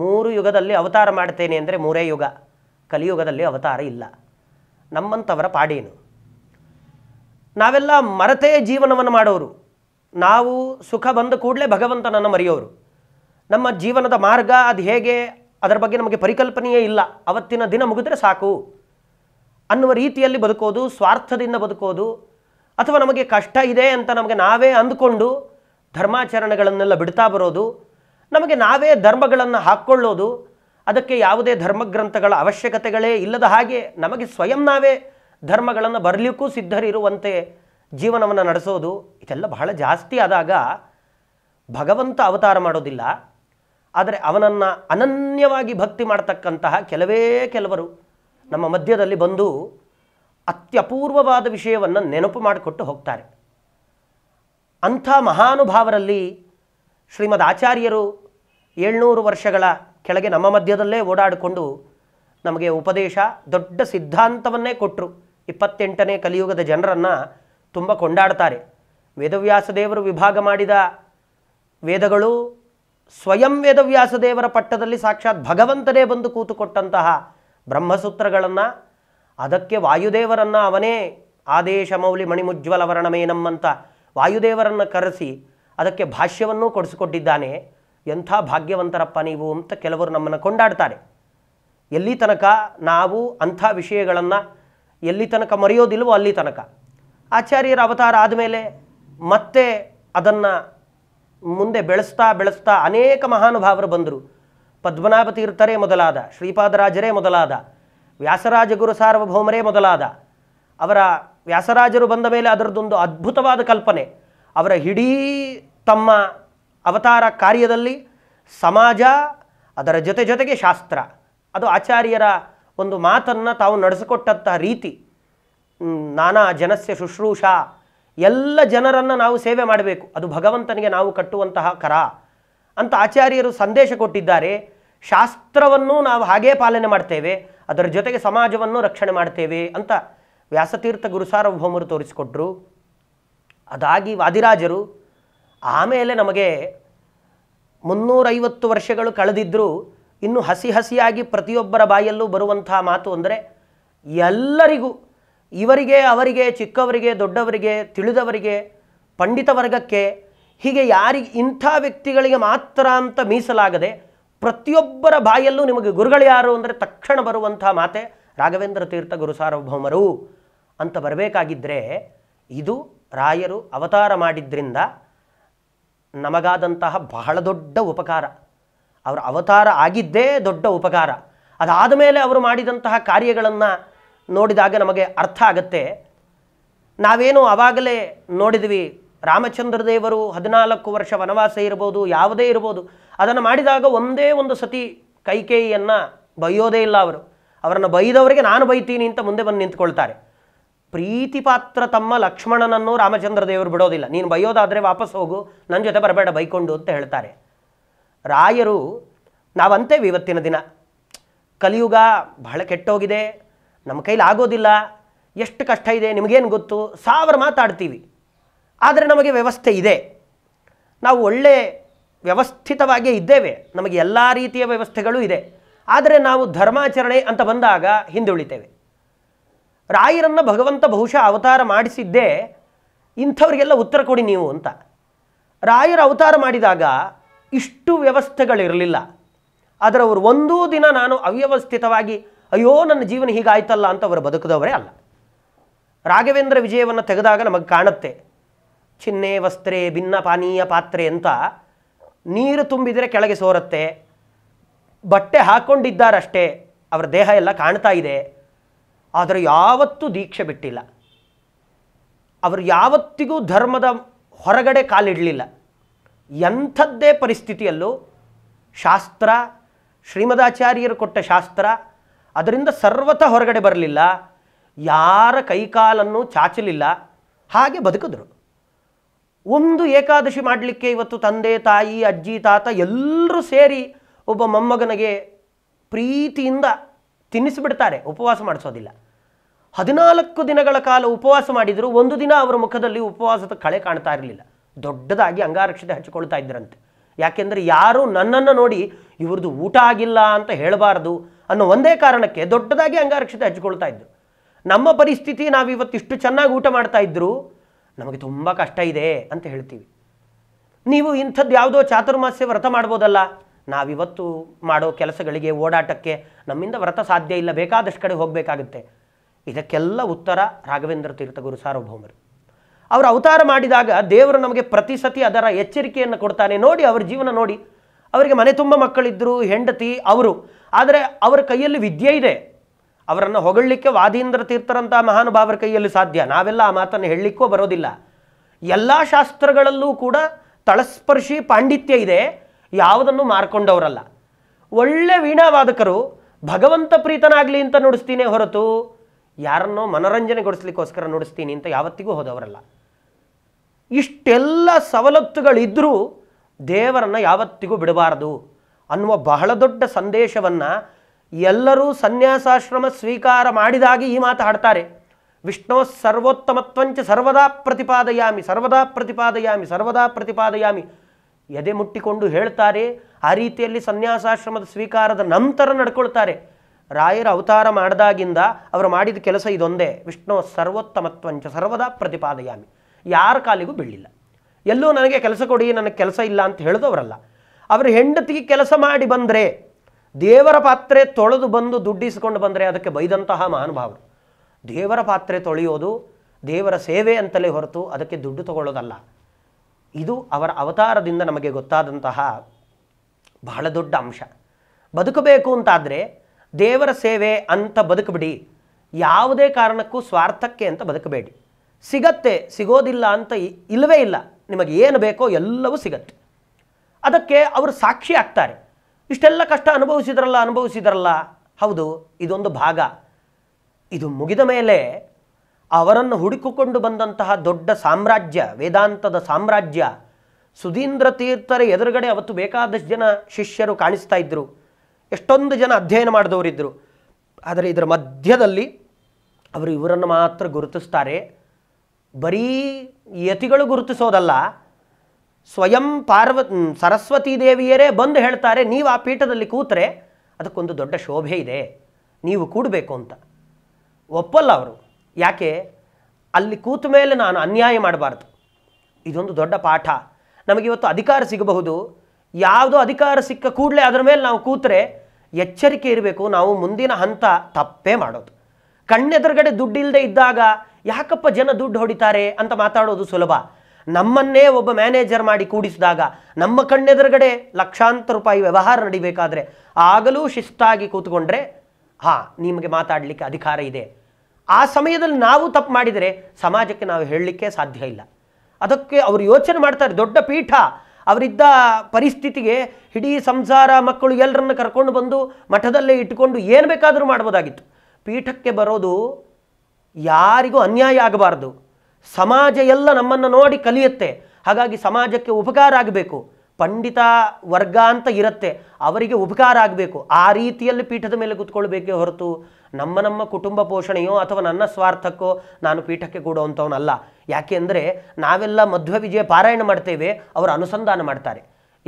Speaker 1: ಮೂರು ಯುಗದಲ್ಲಿ ಅವತಾರ ಮಾಡ್ತೇನೆ ಅಂದರೆ ಮೂರೇ ಯುಗ ಕಲಿಯುಗದಲ್ಲಿ ಅವತಾರ ಇಲ್ಲ ನಮ್ಮಂಥವರ ಪಾಡೇನು ನಾವೆಲ್ಲ ಮರತೇ ಜೀವನವನ್ನು ಮಾಡೋರು ನಾವು ಸುಖ ಬಂದ ಕೂಡಲೇ ಭಗವಂತನನ್ನು ಮರೆಯೋರು ನಮ್ಮ ಜೀವನದ ಮಾರ್ಗ ಅದು ಹೇಗೆ ಅದರ ಬಗ್ಗೆ ನಮಗೆ ಪರಿಕಲ್ಪನೆಯೇ ಇಲ್ಲ ಅವತ್ತಿನ ದಿನ ಮುಗಿದ್ರೆ ಸಾಕು ಅನ್ನುವ ರೀತಿಯಲ್ಲಿ ಬದುಕೋದು ಸ್ವಾರ್ಥದಿಂದ ಬದುಕೋದು ಅಥವಾ ನಮಗೆ ಕಷ್ಟ ಇದೆ ಅಂತ ನಮಗೆ ನಾವೇ ಅಂದುಕೊಂಡು ಧರ್ಮಾಚರಣೆಗಳನ್ನೆಲ್ಲ ಬಿಡ್ತಾ ಬರೋದು ನಮಗೆ ನಾವೇ ಧರ್ಮಗಳನ್ನು ಹಾಕ್ಕೊಳ್ಳೋದು ಅದಕ್ಕೆ ಯಾವುದೇ ಧರ್ಮಗ್ರಂಥಗಳ ಅವಶ್ಯಕತೆಗಳೇ ಇಲ್ಲದ ಹಾಗೆ ನಮಗೆ ಸ್ವಯಂ ನಾವೇ ಧರ್ಮಗಳನ್ನು ಬರಲಿಕ್ಕೂ ಸಿದ್ಧರಿರುವಂತೆ ಜೀವನವನ್ನು ನಡೆಸೋದು ಇದೆಲ್ಲ ಬಹಳ ಜಾಸ್ತಿ ಆದಾಗ ಭಗವಂತ ಅವತಾರ ಮಾಡೋದಿಲ್ಲ ಆದರೆ ಅವನನ್ನು ಅನನ್ಯವಾಗಿ ಭಕ್ತಿ ಮಾಡತಕ್ಕಂತಹ ಕೆಲವೇ ಕೆಲವರು ನಮ್ಮ ಮಧ್ಯದಲ್ಲಿ ಬಂದು ಅತ್ಯಪೂರ್ವವಾದ ವಿಷಯವನ್ನು ನೆನಪು ಮಾಡಿಕೊಟ್ಟು ಹೋಗ್ತಾರೆ ಅಂಥ ಮಹಾನುಭಾವರಲ್ಲಿ ಶ್ರೀಮದ್ ಆಚಾರ್ಯರು ಏಳ್ನೂರು ವರ್ಷಗಳ ಕೆಳಗೆ ನಮ್ಮ ಮಧ್ಯದಲ್ಲೇ ಓಡಾಡಿಕೊಂಡು ನಮಗೆ ಉಪದೇಶ ದೊಡ್ಡ ಸಿದ್ಧಾಂತವನ್ನೇ ಕೊಟ್ಟರು ಇಪ್ಪತ್ತೆಂಟನೇ ಕಲಿಯುಗದ ಜನರನ್ನು ತುಂಬ ಕೊಂಡಾಡ್ತಾರೆ ವೇದವ್ಯಾಸ ದೇವರು ವಿಭಾಗ ಮಾಡಿದ ವೇದಗಳು ಸ್ವಯಂ ವೇದವ್ಯಾಸ ದೇವರ ಪಟ್ಟದಲ್ಲಿ ಸಾಕ್ಷಾತ್ ಭಗವಂತನೇ ಬಂದು ಕೂತುಕೊಟ್ಟಂತಹ ಬ್ರಹ್ಮಸೂತ್ರಗಳನ್ನು ಅದಕ್ಕೆ ವಾಯುದೇವರನ್ನು ಅವನೇ ಆದೇಶ ಮೌಲಿ ಮಣಿಮುಜ್ವಲ ಅಂತ ವಾಯುದೇವರನ್ನು ಕರೆಸಿ ಅದಕ್ಕೆ ಭಾಷ್ಯವನ್ನೂ ಕೊಡಿಸಿಕೊಟ್ಟಿದ್ದಾನೆ ಎಂಥ ಭಾಗ್ಯವಂತರಪ್ಪ ನೀವು ಅಂತ ಕೆಲವರು ನಮ್ಮನ್ನು ಕೊಂಡಾಡ್ತಾರೆ ಎಲ್ಲಿ ತನಕ ನಾವು ಅಂಥ ವಿಷಯಗಳನ್ನು ಎಲ್ಲಿ ತನಕ ಮರೆಯೋದಿಲ್ವೋ ಅಲ್ಲಿ ತನಕ ಆಚಾರ್ಯರ ಅವತಾರ ಆದಮೇಲೆ ಮತ್ತೆ ಅದನ್ನು ಮುಂದೆ ಬೆಳೆಸ್ತಾ ಬೆಳೆಸ್ತಾ ಅನೇಕ ಮಹಾನುಭಾವರು ಬಂದರು ಪದ್ಮನಾಭ ತೀರ್ಥರೇ ಮೊದಲಾದ ಶ್ರೀಪಾದರಾಜರೇ ಮೊದಲಾದ ವ್ಯಾಸರಾಜ ಗುರು ಸಾರ್ವಭೌಮರೇ ಮೊದಲಾದ ಅವರ ವ್ಯಾಸರಾಜರು ಬಂದ ಮೇಲೆ ಅದರದ್ದೊಂದು ಅದ್ಭುತವಾದ ಕಲ್ಪನೆ ಅವರ ಇಡೀ ತಮ್ಮ ಅವತಾರ ಕಾರ್ಯದಲ್ಲಿ ಸಮಾಜ ಅದರ ಜೊತೆ ಜೊತೆಗೆ ಶಾಸ್ತ್ರ ಅದು ಆಚಾರ್ಯರ ಒಂದು ಮಾತನ್ನು ತಾವು ನಡೆಸಿಕೊಟ್ಟಂತಹ ರೀತಿ ನಾನಾ ಜನಸ್ಯ ಶುಶ್ರೂಷಾ ಎಲ್ಲ ಜನರನ್ನು ನಾವು ಸೇವೆ ಮಾಡಬೇಕು ಅದು ಭಗವಂತನಿಗೆ ನಾವು ಕಟ್ಟುವಂತಹ ಕರ ಅಂತ ಆಚಾರ್ಯರು ಸಂದೇಶ ಕೊಟ್ಟಿದ್ದಾರೆ ಶಾಸ್ತ್ರವನ್ನು ನಾವು ಹಾಗೇ ಪಾಲನೆ ಮಾಡ್ತೇವೆ ಅದರ ಜೊತೆಗೆ ಸಮಾಜವನ್ನು ರಕ್ಷಣೆ ಮಾಡ್ತೇವೆ ಅಂತ ವ್ಯಾಸತೀರ್ಥ ಸಾರ್ವಭೌಮರು ತೋರಿಸಿಕೊಟ್ರು ಅದಾಗಿ ವಾದಿರಾಜರು ಆಮೇಲೆ ನಮಗೆ ಮುನ್ನೂರೈವತ್ತು ವರ್ಷಗಳು ಕಳೆದಿದ್ದರೂ ಇನ್ನು ಹಸಿ ಹಸಿಯಾಗಿ ಪ್ರತಿಯೊಬ್ಬರ ಬಾಯಲ್ಲೂ ಬರುವಂತಹ ಮಾತು ಅಂದರೆ ಎಲ್ಲರಿಗೂ ಇವರಿಗೆ ಅವರಿಗೆ ಚಿಕ್ಕವರಿಗೆ ದೊಡ್ಡವರಿಗೆ ತಿಳಿದವರಿಗೆ ಪಂಡಿತ ವರ್ಗಕ್ಕೆ ಹೀಗೆ ಯಾರಿಗೆ ಇಂಥ ವ್ಯಕ್ತಿಗಳಿಗೆ ಮಾತ್ರ ಅಂತ ಮೀಸಲಾಗದೆ ಪ್ರತಿಯೊಬ್ಬರ ಬಾಯಲ್ಲೂ ನಿಮಗೆ ಗುರುಗಳು ಯಾರು ಅಂದರೆ ತಕ್ಷಣ ಬರುವಂಥ ಮಾತೆ ರಾಘವೇಂದ್ರ ತೀರ್ಥ ಗುರು ಸಾರ್ವಭೌಮರು ಅಂತ ಬರಬೇಕಾಗಿದ್ದರೆ ಇದು ರಾಯರು ಅವತಾರ ಮಾಡಿದ್ರಿಂದ ನಮಗಾದಂತಹ ಬಹಳ ದೊಡ್ಡ ಉಪಕಾರ ಅವರ ಅವತಾರ ಆಗಿದ್ದೇ ದೊಡ್ಡ ಉಪಕಾರ ಅದಾದ ಮೇಲೆ ಅವರು ಮಾಡಿದಂತಹ ಕಾರ್ಯಗಳನ್ನು ನೋಡಿದಾಗ ನಮಗೆ ಅರ್ಥ ಆಗತ್ತೆ ನಾವೇನು ಆವಾಗಲೇ ನೋಡಿದ್ವಿ ರಾಮಚಂದ್ರದೇವರು ಹದಿನಾಲ್ಕು ವರ್ಷ ವನವಾಸ ಇರ್ಬೋದು ಯಾವುದೇ ಇರ್ಬೋದು ಅದನ್ನು ಮಾಡಿದಾಗ ಒಂದೇ ಒಂದು ಸತಿ ಕೈಕೇಯಿಯನ್ನು ಬೈಯೋದೇ ಇಲ್ಲ ಅವರು ಅವರನ್ನು ಬೈದವರಿಗೆ ನಾನು ಬೈತೀನಿ ಅಂತ ಮುಂದೆ ಬಂದು ನಿಂತ್ಕೊಳ್ತಾರೆ ಪ್ರೀತಿಪಾತ್ರ ತಮ್ಮ ಲಕ್ಷ್ಮಣನನ್ನು ರಾಮಚಂದ್ರ ದೇವರು ಬಿಡೋದಿಲ್ಲ ನೀನು ಬೈಯೋದಾದರೆ ವಾಪಸ್ ಹೋಗು ನನ್ನ ಜೊತೆ ಬರಬೇಡ ಬೈಕೊಂಡು ಅಂತ ಹೇಳ್ತಾರೆ ರಾಯರು ನಾವಂತೇವೆ ಇವತ್ತಿನ ದಿನ ಕಲಿಯುಗ ಬಹಳ ಕೆಟ್ಟೋಗಿದೆ ನಮ್ಮ ಕೈಲಿ ಆಗೋದಿಲ್ಲ ಎಷ್ಟು ಕಷ್ಟ ಇದೆ ನಿಮಗೇನು ಗೊತ್ತು ಸಾವಿರ ಮಾತಾಡ್ತೀವಿ ಆದರೆ ನಮಗೆ ವ್ಯವಸ್ಥೆ ಇದೆ ನಾವು ಒಳ್ಳೆ ವ್ಯವಸ್ಥಿತವಾಗಿಯೇ ಇದ್ದೇವೆ ನಮಗೆ ಎಲ್ಲ ರೀತಿಯ ವ್ಯವಸ್ಥೆಗಳು ಇದೆ ಆದರೆ ನಾವು ಧರ್ಮಾಚರಣೆ ಅಂತ ಬಂದಾಗ ಹಿಂದುಳಿತೇವೆ ರಾಯರನ್ನು ಭಗವಂತ ಬಹುಶಃ ಅವತಾರ ಮಾಡಿಸಿದ್ದೇ ಇಂಥವರಿಗೆಲ್ಲ ಉತ್ತರ ಕೊಡಿ ನೀವು ಅಂತ ರಾಯರ ಅವತಾರ ಮಾಡಿದಾಗ ಇಷ್ಟು ವ್ಯವಸ್ಥೆಗಳಿರಲಿಲ್ಲ ಆದರೆ ಅವರು ಒಂದೂ ದಿನ ನಾನು ಅವ್ಯವಸ್ಥಿತವಾಗಿ ಅಯ್ಯೋ ನನ್ನ ಜೀವನ ಹೀಗಾಯ್ತಲ್ಲ ಅಂತ ಅವರು ಬದುಕಿದವರೇ ಅಲ್ಲ ರಾಘವೇಂದ್ರ ವಿಜಯವನ್ನು ತೆಗೆದಾಗ ನಮಗೆ ಕಾಣುತ್ತೆ ಚಿನ್ನೆ ವಸ್ತ್ರೆ ಭಿನ್ನ ಪಾನೀಯ ಪಾತ್ರೆ ಅಂತ ನೀರು ತುಂಬಿದರೆ ಕೆಳಗೆ ಸೋರತ್ತೆ ಬಟ್ಟೆ ಹಾಕ್ಕೊಂಡಿದ್ದಾರಷ್ಟೇ ಅವರ ದೇಹ ಎಲ್ಲ ಕಾಣ್ತಾ ಇದೆ ಆದರೆ ಯಾವತ್ತೂ ದೀಕ್ಷೆ ಬಿಟ್ಟಿಲ್ಲ ಅವರು ಯಾವತ್ತಿಗೂ ಧರ್ಮದ ಹೊರಗಡೆ ಕಾಲಿಡಲಿಲ್ಲ ಎಂಥದ್ದೇ ಪರಿಸ್ಥಿತಿಯಲ್ಲೂ ಶಾಸ್ತ್ರ ಶ್ರೀಮದಾಚಾರ್ಯರು ಕೊಟ್ಟ ಶಾಸ್ತ್ರ ಅದರಿಂದ ಸರ್ವತ ಹೊರಗಡೆ ಬರಲಿಲ್ಲ ಯಾರ ಕೈಕಾಲನ್ನು ಚಾಚಲಿಲ್ಲ ಹಾಗೆ ಬದುಕಿದ್ರು ಒಂದು ಏಕಾದಶಿ ಮಾಡಲಿಕ್ಕೆ ಇವತ್ತು ತಂದೆ ತಾಯಿ ಅಜ್ಜಿ ತಾತ ಎಲ್ಲರೂ ಸೇರಿ ಒಬ್ಬ ಮೊಮ್ಮಗನಿಗೆ ಪ್ರೀತಿಯಿಂದ ತಿನ್ನಿಸಿಬಿಡ್ತಾರೆ ಉಪವಾಸ ಮಾಡಿಸೋದಿಲ್ಲ ಹದಿನಾಲ್ಕು ದಿನಗಳ ಕಾಲ ಉಪವಾಸ ಮಾಡಿದರೂ ಒಂದು ದಿನ ಅವರ ಮುಖದಲ್ಲಿ ಉಪವಾಸದ ಕಳೆ ಕಾಣ್ತಾ ಇರಲಿಲ್ಲ ದೊಡ್ಡದಾಗಿ ಅಂಗಾರಕ್ಷತೆ ಹಚ್ಚಿಕೊಳ್ತಾ ಇದ್ದರಂತೆ ಯಾಕೆಂದರೆ ಯಾರೂ ನನ್ನನ್ನು ನೋಡಿ ಇವ್ರದ್ದು ಊಟ ಆಗಿಲ್ಲ ಅಂತ ಹೇಳಬಾರ್ದು ಅನ್ನೋ ಒಂದೇ ಕಾರಣಕ್ಕೆ ದೊಡ್ಡದಾಗಿ ಅಂಗಾರಕ್ಷತೆ ಹಚ್ಚಿಕೊಳ್ತಾ ಇದ್ದರು ನಮ್ಮ ಪರಿಸ್ಥಿತಿ ನಾವು ಇವತ್ತಿಷ್ಟು ಚೆನ್ನಾಗಿ ಊಟ ಮಾಡ್ತಾ ಇದ್ದರು ನಮಗೆ ತುಂಬ ಕಷ್ಟ ಇದೆ ಅಂತ ಹೇಳ್ತೀವಿ ನೀವು ಇಂಥದ್ದು ಯಾವುದೋ ಚಾತುರ್ಮಾಸ್ಯ ವ್ರತ ಮಾಡ್ಬೋದಲ್ಲ ನಾವಿವತ್ತು ಮಾಡೋ ಕೆಲಸಗಳಿಗೆ ಓಡಾಟಕ್ಕೆ ನಮ್ಮಿಂದ ವ್ರತ ಸಾಧ್ಯ ಇಲ್ಲ ಬೇಕಾದಷ್ಟು ಕಡೆ ಹೋಗಬೇಕಾಗುತ್ತೆ ಇದಕ್ಕೆಲ್ಲ ಉತ್ತರ ರಾಘವೇಂದ್ರ ತೀರ್ಥ ಗುರು ಸಾರ್ವಭೌಮರು ಅವರು ಅವತಾರ ಮಾಡಿದಾಗ ದೇವರು ನಮಗೆ ಪ್ರತಿ ಸತಿ ಅದರ ಎಚ್ಚರಿಕೆಯನ್ನು ಕೊಡ್ತಾನೆ ನೋಡಿ ಅವ್ರ ಜೀವನ ನೋಡಿ ಅವರಿಗೆ ಮನೆ ತುಂಬ ಮಕ್ಕಳಿದ್ದರು ಹೆಂಡತಿ ಅವರು ಆದರೆ ಅವರ ಕೈಯಲ್ಲಿ ವಿದ್ಯೆ ಇದೆ ಅವರನ್ನು ಹೊಗಳಲಿಕ್ಕೆ ವಾದೀಂದ್ರ ತೀರ್ಥರಂಥ ಮಹಾನುಭಾವರ ಕೈಯಲ್ಲಿ ಸಾಧ್ಯ ನಾವೆಲ್ಲ ಆ ಮಾತನ್ನು ಹೇಳಲಿಕ್ಕೂ ಬರೋದಿಲ್ಲ ಎಲ್ಲ ಶಾಸ್ತ್ರಗಳಲ್ಲೂ ಕೂಡ ತಳಸ್ಪರ್ಶಿ ಪಾಂಡಿತ್ಯ ಇದೆ ಯಾವುದನ್ನು ಮಾರ್ಕೊಂಡವರಲ್ಲ ಒಳ್ಳೆ ವೀಣಾವಾದಕರು ಭಗವಂತ ಪ್ರೀತನಾಗಲಿ ಅಂತ ನುಡಿಸ್ತೀನಿ ಹೊರತು ಯಾರನ್ನೋ ಮನೋರಂಜನೆಗೊಳಿಸ್ಲಿಕ್ಕೋಸ್ಕರ ನುಡಿಸ್ತೀನಿ ಅಂತ ಯಾವತ್ತಿಗೂ ಹೋದವರಲ್ಲ ಇಷ್ಟೆಲ್ಲ ಸವಲತ್ತುಗಳಿದ್ದರೂ ದೇವರನ್ನು ಯಾವತ್ತಿಗೂ ಬಿಡಬಾರದು ಅನ್ನುವ ಬಹಳ ದೊಡ್ಡ ಸಂದೇಶವನ್ನು ಎಲ್ಲರೂ ಸನ್ಯಾಸಾಶ್ರಮ ಸ್ವೀಕಾರ ಮಾಡಿದಾಗಿ ಈ ಮಾತು ಹಾಡ್ತಾರೆ ವಿಷ್ಣು ಸರ್ವೋತ್ತಮತ್ವಂಚ ಸರ್ವದಾ ಪ್ರತಿಪಾದಯಾಮಿ ಸರ್ವದಾ ಪ್ರತಿಪಾದಯಾಮಿ ಸರ್ವದಾ ಪ್ರತಿಪಾದಯಾಮಿ ಎದೆ ಮುಟ್ಟಿಕೊಂಡು ಹೇಳ್ತಾರೆ ಆ ರೀತಿಯಲ್ಲಿ ಸನ್ಯಾಸಾಶ್ರಮದ ಸ್ವೀಕಾರದ ನಂತರ ನಡ್ಕೊಳ್ತಾರೆ ರಾಯರ ಅವತಾರ ಮಾಡಿದಾಗಿಂದ ಅವರು ಮಾಡಿದ ಕೆಲಸ ಇದೊಂದೇ ವಿಷ್ಣು ಸರ್ವೋತ್ತಮತ್ವಂಚ ಸರ್ವದಾ ಪ್ರತಿಪಾದಯಾಮಿ ಯಾರ ಕಾಲಿಗೂ ಬೀಳಿಲ್ಲ ಎಲ್ಲೂ ನನಗೆ ಕೆಲಸ ಕೊಡಿ ನನಗೆ ಕೆಲಸ ಇಲ್ಲ ಅಂತ ಹೇಳಿದವರಲ್ಲ ಅವರು ಹೆಂಡತಿಗೆ ಕೆಲಸ ಮಾಡಿ ಬಂದರೆ ದೇವರ ಪಾತ್ರೆ ತೊಳೆದು ಬಂದು ದುಡ್ಡಿಸಿಕೊಂಡು ಬಂದರೆ ಅದಕ್ಕೆ ಬೈದಂತಹ ಮಹಾನುಭಾವರು ದೇವರ ಪಾತ್ರೆ ತೊಳೆಯೋದು ದೇವರ ಸೇವೆ ಅಂತಲೇ ಹೊರತು ಅದಕ್ಕೆ ದುಡ್ಡು ತಗೊಳ್ಳೋದಲ್ಲ ಇದು ಅವರ ಅವತಾರದಿಂದ ನಮಗೆ ಗೊತ್ತಾದಂತಹ ಬಹಳ ದೊಡ್ಡ ಅಂಶ ಬದುಕಬೇಕು ಅಂತಾದರೆ ದೇವರ ಸೇವೆ ಅಂತ ಬದುಕಬಿಡಿ ಯಾವುದೇ ಕಾರಣಕ್ಕೂ ಸ್ವಾರ್ಥಕ್ಕೆ ಅಂತ ಬದುಕಬೇಡಿ ಸಿಗತ್ತೆ ಸಿಗೋದಿಲ್ಲ ಅಂತ ಇಲ್ಲವೇ ಇಲ್ಲ ನಿಮಗೆ ಏನು ಬೇಕೋ ಎಲ್ಲವೂ ಸಿಗತ್ತೆ ಅದಕ್ಕೆ ಅವರು ಸಾಕ್ಷಿ ಆಗ್ತಾರೆ ಇಷ್ಟೆಲ್ಲ ಕಷ್ಟ ಅನುಭವಿಸಿದ್ರಲ್ಲ ಅನುಭವಿಸಿದ್ರಲ್ಲ ಹೌದು ಇದೊಂದು ಭಾಗ ಇದು ಮುಗಿದ ಮೇಲೆ ಅವರನ್ನು ಹುಡುಕಿಕೊಂಡು ಬಂದಂತಹ ದೊಡ್ಡ ಸಾಮ್ರಾಜ್ಯ ವೇದಾಂತದ ಸಾಮ್ರಾಜ್ಯ ಸುಧೀಂದ್ರ ತೀರ್ಥರ ಎದುರುಗಡೆ ಅವತ್ತು ಬೇಕಾದಷ್ಟು ಜನ ಶಿಷ್ಯರು ಕಾಣಿಸ್ತಾ ಇದ್ದರು ಎಷ್ಟೊಂದು ಜನ ಅಧ್ಯಯನ ಮಾಡಿದವರಿದ್ದರು ಆದರೆ ಇದರ ಮಧ್ಯದಲ್ಲಿ ಅವರು ಇವರನ್ನು ಮಾತ್ರ ಗುರುತಿಸ್ತಾರೆ ಬರೀ ಯತಿಗಳು ಗುರುತಿಸೋದಲ್ಲ ಸ್ವಯಂ ಪಾರ್ವ ಸರಸ್ವತೀ ದೇವಿಯರೇ ಬಂದು ಹೇಳ್ತಾರೆ ನೀವು ಆ ಪೀಠದಲ್ಲಿ ಕೂತರೆ ಅದಕ್ಕೊಂದು ದೊಡ್ಡ ಶೋಭೆ ಇದೆ ನೀವು ಕೂಡಬೇಕು ಅಂತ ಒಪ್ಪಲ್ಲ ಅವರು ಯಾಕೆ ಅಲ್ಲಿ ಕೂತ ಮೇಲೆ ನಾನು ಅನ್ಯಾಯ ಮಾಡಬಾರ್ದು ಇದೊಂದು ದೊಡ್ಡ ಪಾಠ ನಮಗಿವತ್ತು ಅಧಿಕಾರ ಸಿಗಬಹುದು ಯಾವುದೋ ಅಧಿಕಾರ ಸಿಕ್ಕ ಕೂಡಲೇ ಅದರ ಮೇಲೆ ನಾವು ಕೂತರೆ ಎಚ್ಚರಿಕೆ ಇರಬೇಕು ನಾವು ಮುಂದಿನ ಹಂತ ತಪ್ಪೇ ಮಾಡೋದು ಕಣ್ಣೆದುರುಗಡೆ ದುಡ್ಡಿಲ್ಲದೆ ಇದ್ದಾಗ ಯಾಕಪ್ಪ ಜನ ದುಡ್ಡು ಹೊಡಿತಾರೆ ಅಂತ ಮಾತಾಡೋದು ಸುಲಭ ನಮ್ಮನ್ನೇ ಒಬ್ಬ ಮ್ಯಾನೇಜರ್ ಮಾಡಿ ಕೂಡಿಸಿದಾಗ ನಮ್ಮ ಕಣ್ಣೆದುರುಗಡೆ ಲಕ್ಷಾಂತರ ರೂಪಾಯಿ ವ್ಯವಹಾರ ನಡಿಬೇಕಾದ್ರೆ ಆಗಲೂ ಶಿಸ್ತಾಗಿ ಕೂತ್ಕೊಂಡ್ರೆ ಹಾಂ ನಿಮಗೆ ಮಾತಾಡಲಿಕ್ಕೆ ಅಧಿಕಾರ ಇದೆ ಆ ಸಮಯದಲ್ಲಿ ನಾವು ತಪ್ಪು ಮಾಡಿದರೆ ಸಮಾಜಕ್ಕೆ ನಾವು ಹೇಳಲಿಕ್ಕೆ ಸಾಧ್ಯ ಇಲ್ಲ ಅದಕ್ಕೆ ಅವರು ಯೋಚನೆ ಮಾಡ್ತಾರೆ ದೊಡ್ಡ ಪೀಠ ಅವರಿದ್ದ ಪರಿಸ್ಥಿತಿಗೆ ಇಡೀ ಸಂಸಾರ ಮಕ್ಕಳು ಎಲ್ಲರನ್ನ ಕರ್ಕೊಂಡು ಬಂದು ಮಠದಲ್ಲೇ ಇಟ್ಟುಕೊಂಡು ಏನು ಬೇಕಾದರೂ ಮಾಡ್ಬೋದಾಗಿತ್ತು ಪೀಠಕ್ಕೆ ಬರೋದು ಯಾರಿಗೂ ಅನ್ಯಾಯ ಆಗಬಾರ್ದು ಸಮಾಜ ಎಲ್ಲ ನಮ್ಮನ್ನು ನೋಡಿ ಕಲಿಯುತ್ತೆ ಹಾಗಾಗಿ ಸಮಾಜಕ್ಕೆ ಉಪಕಾರ ಆಗಬೇಕು ಪಂಡಿತ ವರ್ಗ ಅಂತ ಇರುತ್ತೆ ಅವರಿಗೆ ಉಪಕಾರ ಆಗಬೇಕು ಆ ರೀತಿಯಲ್ಲಿ ಪೀಠದ ಮೇಲೆ ಕೂತ್ಕೊಳ್ಬೇಕೇ ಹೊರತು ನಮ್ಮ ನಮ್ಮ ಕುಟುಂಬ ಪೋಷಣೆಯೋ ಅಥವಾ ನನ್ನ ಸ್ವಾರ್ಥಕ್ಕೋ ನಾನು ಪೀಠಕ್ಕೆ ಯಾಕೆ ಅಂದರೆ ನಾವೆಲ್ಲ ಮಧ್ವ ವಿಜಯ ಪಾರಾಯಣ ಮಾಡ್ತೇವೆ ಅವರು ಅನುಸಂಧಾನ ಮಾಡ್ತಾರೆ